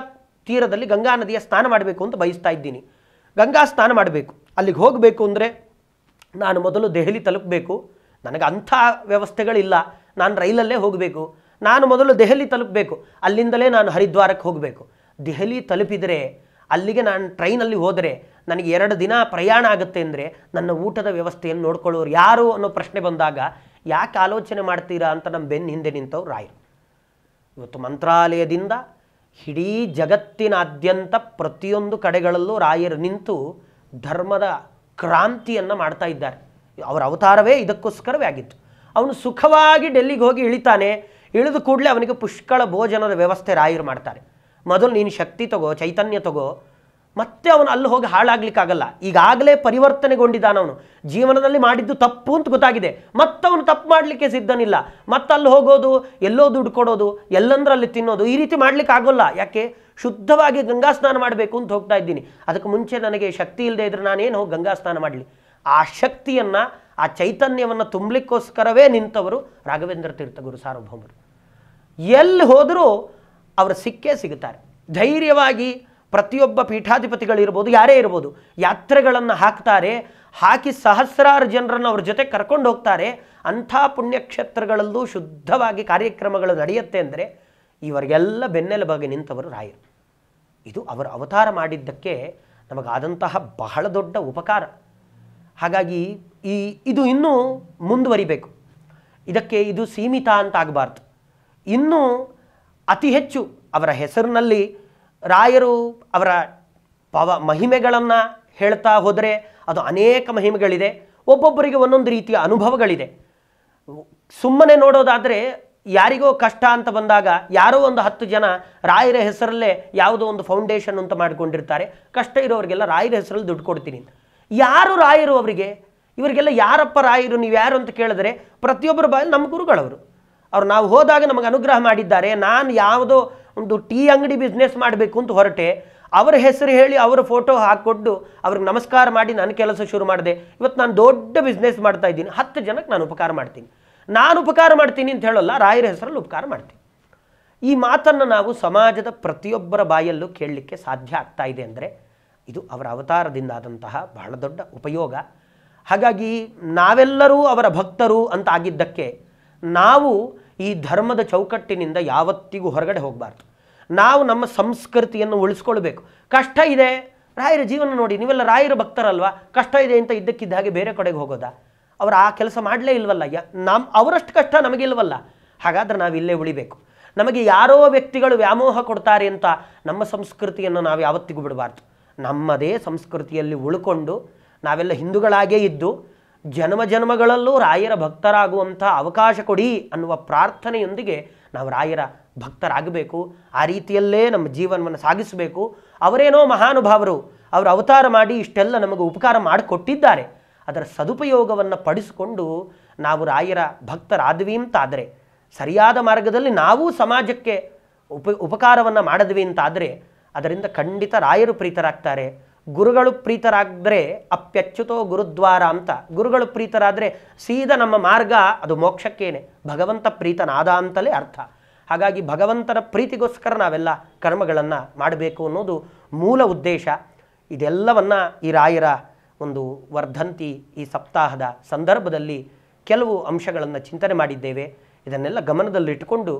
Speaker 1: ತೀರದಲ್ಲಿ ಗಂಗಾ ನದಿಯ ಸ್ನಾನ ಮಾಡಬೇಕು ಅಂತ ಬಯಸ್ತಾ ಇದ್ದೀನಿ ಗಂಗಾ ಸ್ನಾನ ಮಾಡಬೇಕು ಅಲ್ಲಿಗೆ ಹೋಗಬೇಕು ಅಂದರೆ ನಾನು ಮೊದಲು ದೆಹಲಿ ತಲುಪಬೇಕು ನನಗೆ ಅಂಥ ವ್ಯವಸ್ಥೆಗಳಿಲ್ಲ ನಾನು ರೈಲಲ್ಲೇ ಹೋಗಬೇಕು ನಾನು ಮೊದಲು ದೆಹಲಿ ತಲುಪಬೇಕು ಅಲ್ಲಿಂದಲೇ ನಾನು ಹರಿದ್ವಾರಕ್ಕೆ ಹೋಗಬೇಕು ದೆಹಲಿ ತಲುಪಿದರೆ ಅಲ್ಲಿಗೆ ನಾನು ಟ್ರೈನಲ್ಲಿ ಹೋದರೆ ನನಗೆ ಎರಡು ದಿನ ಪ್ರಯಾಣ ಆಗುತ್ತೆ ಅಂದರೆ ನನ್ನ ಊಟದ ವ್ಯವಸ್ಥೆಯನ್ನು ನೋಡ್ಕೊಳ್ಳೋರು ಯಾರು ಅನ್ನೋ ಪ್ರಶ್ನೆ ಬಂದಾಗ ಯಾಕೆ ಆಲೋಚನೆ ಮಾಡ್ತೀರಾ ಅಂತ ನಮ್ಮ ಬೆನ್ನ ಹಿಂದೆ ನಿಂತವ್ರು ರಾಯರು ಇವತ್ತು ಮಂತ್ರಾಲಯದಿಂದ ಇಡೀ ಜಗತ್ತಿನಾದ್ಯಂತ ಪ್ರತಿಯೊಂದು ಕಡೆಗಳಲ್ಲೂ ರಾಯರು ನಿಂತು ಧರ್ಮದ ಕ್ರಾಂತಿಯನ್ನು ಮಾಡ್ತಾ ಇದ್ದಾರೆ ಅವರ ಅವತಾರವೇ ಇದಕ್ಕೋಸ್ಕರವೇ ಆಗಿತ್ತು ಅವನು ಸುಖವಾಗಿ ಡೆಲ್ಲಿಗೆ ಹೋಗಿ ಇಳಿತಾನೆ ಇಳಿದ ಕೂಡಲೇ ಅವನಿಗೆ ಪುಷ್ಕಳ ಭೋಜನದ ವ್ಯವಸ್ಥೆ ರಾಯರು ಮಾಡ್ತಾರೆ ಮೊದಲು ನೀನು ಶಕ್ತಿ ತಗೋ ಚೈತನ್ಯ ತಗೋ ಮತ್ತೆ ಅವನು ಅಲ್ಲಿ ಹೋಗಿ ಹಾಳಾಗ್ಲಿಕ್ಕಾಗಲ್ಲ ಈಗಾಗಲೇ ಅವನು ಜೀವನದಲ್ಲಿ ಮಾಡಿದ್ದು ತಪ್ಪು ಅಂತ ಗೊತ್ತಾಗಿದೆ ಮತ್ತವನು ತಪ್ಪು ಮಾಡಲಿಕ್ಕೆ ಸಿದ್ಧನಿಲ್ಲ ಮತ್ತಲ್ಲಿ ಹೋಗೋದು ಎಲ್ಲೋ ದುಡ್ಡು ಕೊಡೋದು ಎಲ್ಲಂದ್ರಲ್ಲಿ ತಿನ್ನೋದು ಈ ರೀತಿ ಆಗೋಲ್ಲ ಯಾಕೆ ಶುದ್ಧವಾಗಿ ಗಂಗಾ ಸ್ನಾನ ಮಾಡಬೇಕು ಅಂತ ಹೋಗ್ತಾ ಇದ್ದೀನಿ ಅದಕ್ಕೆ ಮುಂಚೆ ನನಗೆ ಶಕ್ತಿ ಇಲ್ಲದೆ ಇದ್ರೆ ನಾನೇನು ಹೋಗಿ ಗಂಗಾ ಸ್ನಾನ ಮಾಡಲಿ ಆ ಶಕ್ತಿಯನ್ನು ಆ ಚೈತನ್ಯವನ್ನು ತುಂಬಲಿಕ್ಕೋಸ್ಕರವೇ ನಿಂತವರು ರಾಘವೇಂದ್ರ ತೀರ್ಥ ಗುರು ಸಾರ್ವಭೌಮರು ಎಲ್ಲಿ ಹೋದರೂ ಅವರು ಸಿಕ್ಕೇ ಸಿಗುತ್ತಾರೆ ಧೈರ್ಯವಾಗಿ ಪ್ರತಿಯೊಬ್ಬ ಪೀಠಾಧಿಪತಿಗಳಿರ್ಬೋದು ಯಾರೇ ಇರ್ಬೋದು ಯಾತ್ರೆಗಳನ್ನು ಹಾಕ್ತಾರೆ ಹಾಕಿ ಸಹಸ್ರಾರು ಜನರನ್ನು ಅವ್ರ ಜೊತೆ ಕರ್ಕೊಂಡು ಹೋಗ್ತಾರೆ ಅಂಥ ಪುಣ್ಯಕ್ಷೇತ್ರಗಳಲ್ಲೂ ಶುದ್ಧವಾಗಿ ಕಾರ್ಯಕ್ರಮಗಳು ನಡೆಯುತ್ತೆ ಅಂದರೆ ಇವರಿಗೆಲ್ಲ ಬೆನ್ನೆಲುಬಾಗಿ ನಿಂತವರು ರಾಯರು ಇದು ಅವರು ಅವತಾರ ಮಾಡಿದ್ದಕ್ಕೆ ನಮಗಾದಂತಹ ಬಹಳ ದೊಡ್ಡ ಉಪಕಾರ ಹಾಗಾಗಿ ಈ ಇದು ಇನ್ನೂ ಮುಂದುವರಿಬೇಕು ಇದಕ್ಕೆ ಇದು ಸೀಮಿತ ಅಂತ ಆಗಬಾರ್ದು ಇನ್ನೂ ಅತಿ ಹೆಚ್ಚು ಅವರ ಹೆಸರಿನಲ್ಲಿ ರಾಯರು ಅವರ ಪವ ಮಹಿಮೆಗಳನ್ನು ಹೇಳ್ತಾ ಹೋದರೆ ಅದು ಅನೇಕ ಮಹಿಮೆಗಳಿದೆ ಒಬ್ಬೊಬ್ಬರಿಗೆ ಒಂದೊಂದು ರೀತಿಯ ಅನುಭವಗಳಿದೆ ಸುಮ್ಮನೆ ನೋಡೋದಾದರೆ ಯಾರಿಗೋ ಕಷ್ಟ ಅಂತ ಬಂದಾಗ ಯಾರೋ ಒಂದು ಹತ್ತು ಜನ ರಾಯರ ಹೆಸರಲ್ಲೇ ಯಾವುದೋ ಒಂದು ಫೌಂಡೇಶನ್ ಅಂತ ಮಾಡಿಕೊಂಡಿರ್ತಾರೆ ಕಷ್ಟ ಇರೋರಿಗೆಲ್ಲ ರಾಯರ ಹೆಸರಲ್ಲಿ ದುಡ್ಡು ಕೊಡ್ತೀನಿ ಯಾರು ರಾಯರು ಅವರಿಗೆ ಇವರಿಗೆಲ್ಲ ಯಾರಪ್ಪ ರಾಯರು ನೀವು ಯಾರು ಅಂತ ಕೇಳಿದ್ರೆ ಪ್ರತಿಯೊಬ್ಬರ ಬಾಯಲ್ಲಿ ನಮ್ಮ ಗುರುಗಳವರು ಅವ್ರು ನಾವು ಹೋದಾಗ ನಮಗೆ ಅನುಗ್ರಹ ಮಾಡಿದ್ದಾರೆ ನಾನು ಯಾವುದೋ ಒಂದು ಟೀ ಅಂಗಡಿ ಬಿಸ್ನೆಸ್ ಮಾಡಬೇಕು ಅಂತ ಹೊರಟೆ ಅವರ ಹೆಸರು ಹೇಳಿ ಅವರ ಫೋಟೋ ಹಾಕ್ಕೊಟ್ಟು ಅವ್ರಿಗೆ ನಮಸ್ಕಾರ ಮಾಡಿ ನನ್ನ ಕೆಲಸ ಶುರು ಮಾಡಿದೆ ಇವತ್ತು ನಾನು ದೊಡ್ಡ ಬಿಸ್ನೆಸ್ ಮಾಡ್ತಾ ಇದ್ದೀನಿ ಹತ್ತು ಜನಕ್ಕೆ ನಾನು ಉಪಕಾರ ಮಾಡ್ತೀನಿ ನಾನು ಉಪಕಾರ ಮಾಡ್ತೀನಿ ಅಂತ ಹೇಳಲ್ಲ ರಾಯರ ಹೆಸರಲ್ಲಿ ಉಪಕಾರ ಮಾಡ್ತೀನಿ ಈ ಮಾತನ್ನು ನಾವು ಸಮಾಜದ ಪ್ರತಿಯೊಬ್ಬರ ಬಾಯಲ್ಲೂ ಕೇಳಲಿಕ್ಕೆ ಸಾಧ್ಯ ಆಗ್ತಾ ಇದೆ ಅಂದರೆ ಇದು ಅವರ ಅವತಾರದಿಂದಾದಂತಹ ಬಹಳ ದೊಡ್ಡ ಉಪಯೋಗ ಹಾಗಾಗಿ ನಾವೆಲ್ಲರೂ ಅವರ ಭಕ್ತರು ಅಂತ ಆಗಿದ್ದಕ್ಕೆ ನಾವು ಈ ಧರ್ಮದ ಚೌಕಟ್ಟಿನಿಂದ ಯಾವತ್ತಿಗೂ ಹೊರಗಡೆ ಹೋಗಬಾರ್ದು ನಾವು ನಮ್ಮ ಸಂಸ್ಕೃತಿಯನ್ನು ಉಳಿಸ್ಕೊಳ್ಬೇಕು ಕಷ್ಟ ಇದೆ ರಾಯರ ಜೀವನ ನೋಡಿ ನೀವೆಲ್ಲ ರಾಯರ ಭಕ್ತರಲ್ವಾ ಕಷ್ಟ ಇದೆ ಅಂತ ಇದ್ದಕ್ಕಿದ್ದ ಹಾಗೆ ಬೇರೆ ಕಡೆಗೆ ಹೋಗೋದಾ ಅವರು ಆ ಕೆಲಸ ಮಾಡಲೇ ಇಲ್ವಲ್ಲ ಯ ನಮ್ಮ ಅವರಷ್ಟು ಕಷ್ಟ ನಮಗಿಲ್ವಲ್ಲ ಹಾಗಾದ್ರೆ ನಾವು ಇಲ್ಲೇ ಉಳಿಬೇಕು ನಮಗೆ ಯಾರೋ ವ್ಯಕ್ತಿಗಳು ವ್ಯಾಮೋಹ ಕೊಡ್ತಾರೆ ಅಂತ ನಮ್ಮ ಸಂಸ್ಕೃತಿಯನ್ನು ನಾವು ಯಾವತ್ತಿಗೂ ಬಿಡಬಾರ್ದು ನಮ್ಮದೇ ಸಂಸ್ಕೃತಿಯಲ್ಲಿ ಉಳ್ಕೊಂಡು ನಾವೆಲ್ಲ ಹಿಂದೂಗಳಾಗೇ ಇದ್ದು ಜನ್ಮ ಜನ್ಮಗಳಲ್ಲೂ ರಾಯರ ಭಕ್ತರಾಗುವಂಥ ಅವಕಾಶ ಕೊಡಿ ಅನ್ನುವ ಪ್ರಾರ್ಥನೆಯೊಂದಿಗೆ ನಾವು ರಾಯರ ಭಕ್ತರಾಗಬೇಕು ಆ ರೀತಿಯಲ್ಲೇ ನಮ್ಮ ಜೀವನವನ್ನು ಸಾಗಿಸಬೇಕು ಅವರೇನೋ ಮಹಾನುಭಾವರು ಅವರು ಅವತಾರ ಮಾಡಿ ಇಷ್ಟೆಲ್ಲ ನಮಗೆ ಉಪಕಾರ ಮಾಡಿಕೊಟ್ಟಿದ್ದಾರೆ ಅದರ ಸದುಪಯೋಗವನ್ನು ಪಡಿಸಿಕೊಂಡು ನಾವು ರಾಯರ ಭಕ್ತರಾದ್ವಿ ಅಂತಾದರೆ ಸರಿಯಾದ ಮಾರ್ಗದಲ್ಲಿ ನಾವೂ ಸಮಾಜಕ್ಕೆ ಉಪ ಉಪಕಾರವನ್ನು ಮಾಡಿದ್ವಿ ಅಂತಾದರೆ ಅದರಿಂದ ಖಂಡಿತ ರಾಯರು ಪ್ರೀತರಾಗ್ತಾರೆ ಗುರುಗಳು ಪ್ರೀತರಾದರೆ ಅಪ್ಯಚ್ಯುತೋ ಗುರುದ್ವಾರ ಅಂತ ಗುರುಗಳು ಪ್ರೀತರಾದರೆ ಸೀದ ನಮ್ಮ ಮಾರ್ಗ ಅದು ಮೋಕ್ಷಕ್ಕೇನೆ ಭಗವಂತ ಪ್ರೀತನಾದ ಅಂತಲೇ ಅರ್ಥ ಹಾಗಾಗಿ ಭಗವಂತನ ಪ್ರೀತಿಗೋಸ್ಕರ ನಾವೆಲ್ಲ ಕರ್ಮಗಳನ್ನು ಮಾಡಬೇಕು ಅನ್ನೋದು ಮೂಲ ಉದ್ದೇಶ ಇದೆಲ್ಲವನ್ನು ಈ ರಾಯರ ಒಂದು ವರ್ಧಂತಿ ಈ ಸಪ್ತಾಹದ ಸಂದರ್ಭದಲ್ಲಿ ಕೆಲವು ಅಂಶಗಳನ್ನು ಚಿಂತನೆ ಮಾಡಿದ್ದೇವೆ ಇದನ್ನೆಲ್ಲ ಗಮನದಲ್ಲಿಟ್ಟುಕೊಂಡು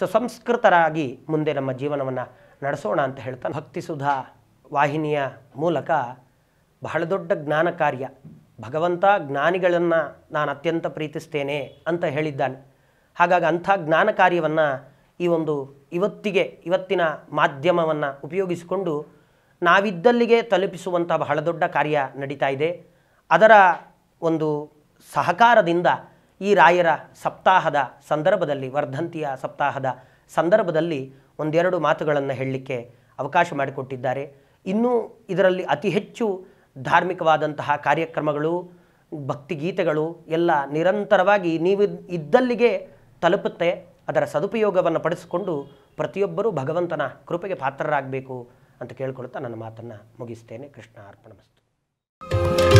Speaker 1: ಸುಸಂಸ್ಕೃತರಾಗಿ ಮುಂದೆ ನಮ್ಮ ಜೀವನವನ್ನು ನಡೆಸೋಣ ಅಂತ ಹೇಳ್ತಾ ಭಕ್ತಿ ಸುಧಾ ವಾಹಿನಿಯ ಮೂಲಕ ಬಹಳ ದೊಡ್ಡ ಜ್ಞಾನ ಕಾರ್ಯ ಭಗವಂತ ಜ್ಞಾನಿಗಳನ್ನು ನಾನು ಅತ್ಯಂತ ಪ್ರೀತಿಸ್ತೇನೆ ಅಂತ ಹೇಳಿದ್ದಾನೆ ಹಾಗಾಗಿ ಅಂಥ ಜ್ಞಾನ ಕಾರ್ಯವನ್ನು ಈ ಒಂದು ಇವತ್ತಿಗೆ ಇವತ್ತಿನ ಮಾಧ್ಯಮವನ್ನು ಉಪಯೋಗಿಸಿಕೊಂಡು ನಾವಿದ್ದಲ್ಲಿಗೆ ತಲುಪಿಸುವಂಥ ಬಹಳ ದೊಡ್ಡ ಕಾರ್ಯ ನಡೀತಾ ಇದೆ ಅದರ ಒಂದು ಸಹಕಾರದಿಂದ ಈ ರಾಯರ ಸಪ್ತಾಹದ ಸಂದರ್ಭದಲ್ಲಿ ವರ್ಧಂತಿಯ ಸಪ್ತಾಹದ ಸಂದರ್ಭದಲ್ಲಿ ಒಂದೆರಡು ಮಾತುಗಳನ್ನು ಹೇಳಲಿಕ್ಕೆ ಅವಕಾಶ ಮಾಡಿಕೊಟ್ಟಿದ್ದಾರೆ ಇನ್ನೂ ಇದರಲ್ಲಿ ಅತಿ ಹೆಚ್ಚು ಧಾರ್ಮಿಕವಾದಂತಹ ಕಾರ್ಯಕ್ರಮಗಳು ಭಕ್ತಿಗೀತೆಗಳು ಎಲ್ಲ ನಿರಂತರವಾಗಿ ನೀವು ಇದ್ದಲ್ಲಿಗೆ ತಲುಪುತ್ತೆ ಅದರ ಸದುಪಯೋಗವನ್ನು ಪಡಿಸಿಕೊಂಡು ಪ್ರತಿಯೊಬ್ಬರೂ ಭಗವಂತನ ಕೃಪೆಗೆ ಪಾತ್ರರಾಗಬೇಕು ಅಂತ ಕೇಳ್ಕೊಳ್ತಾ ನನ್ನ ಮಾತನ್ನು ಮುಗಿಸ್ತೇನೆ ಕೃಷ್ಣ ಅರ್ಪಣ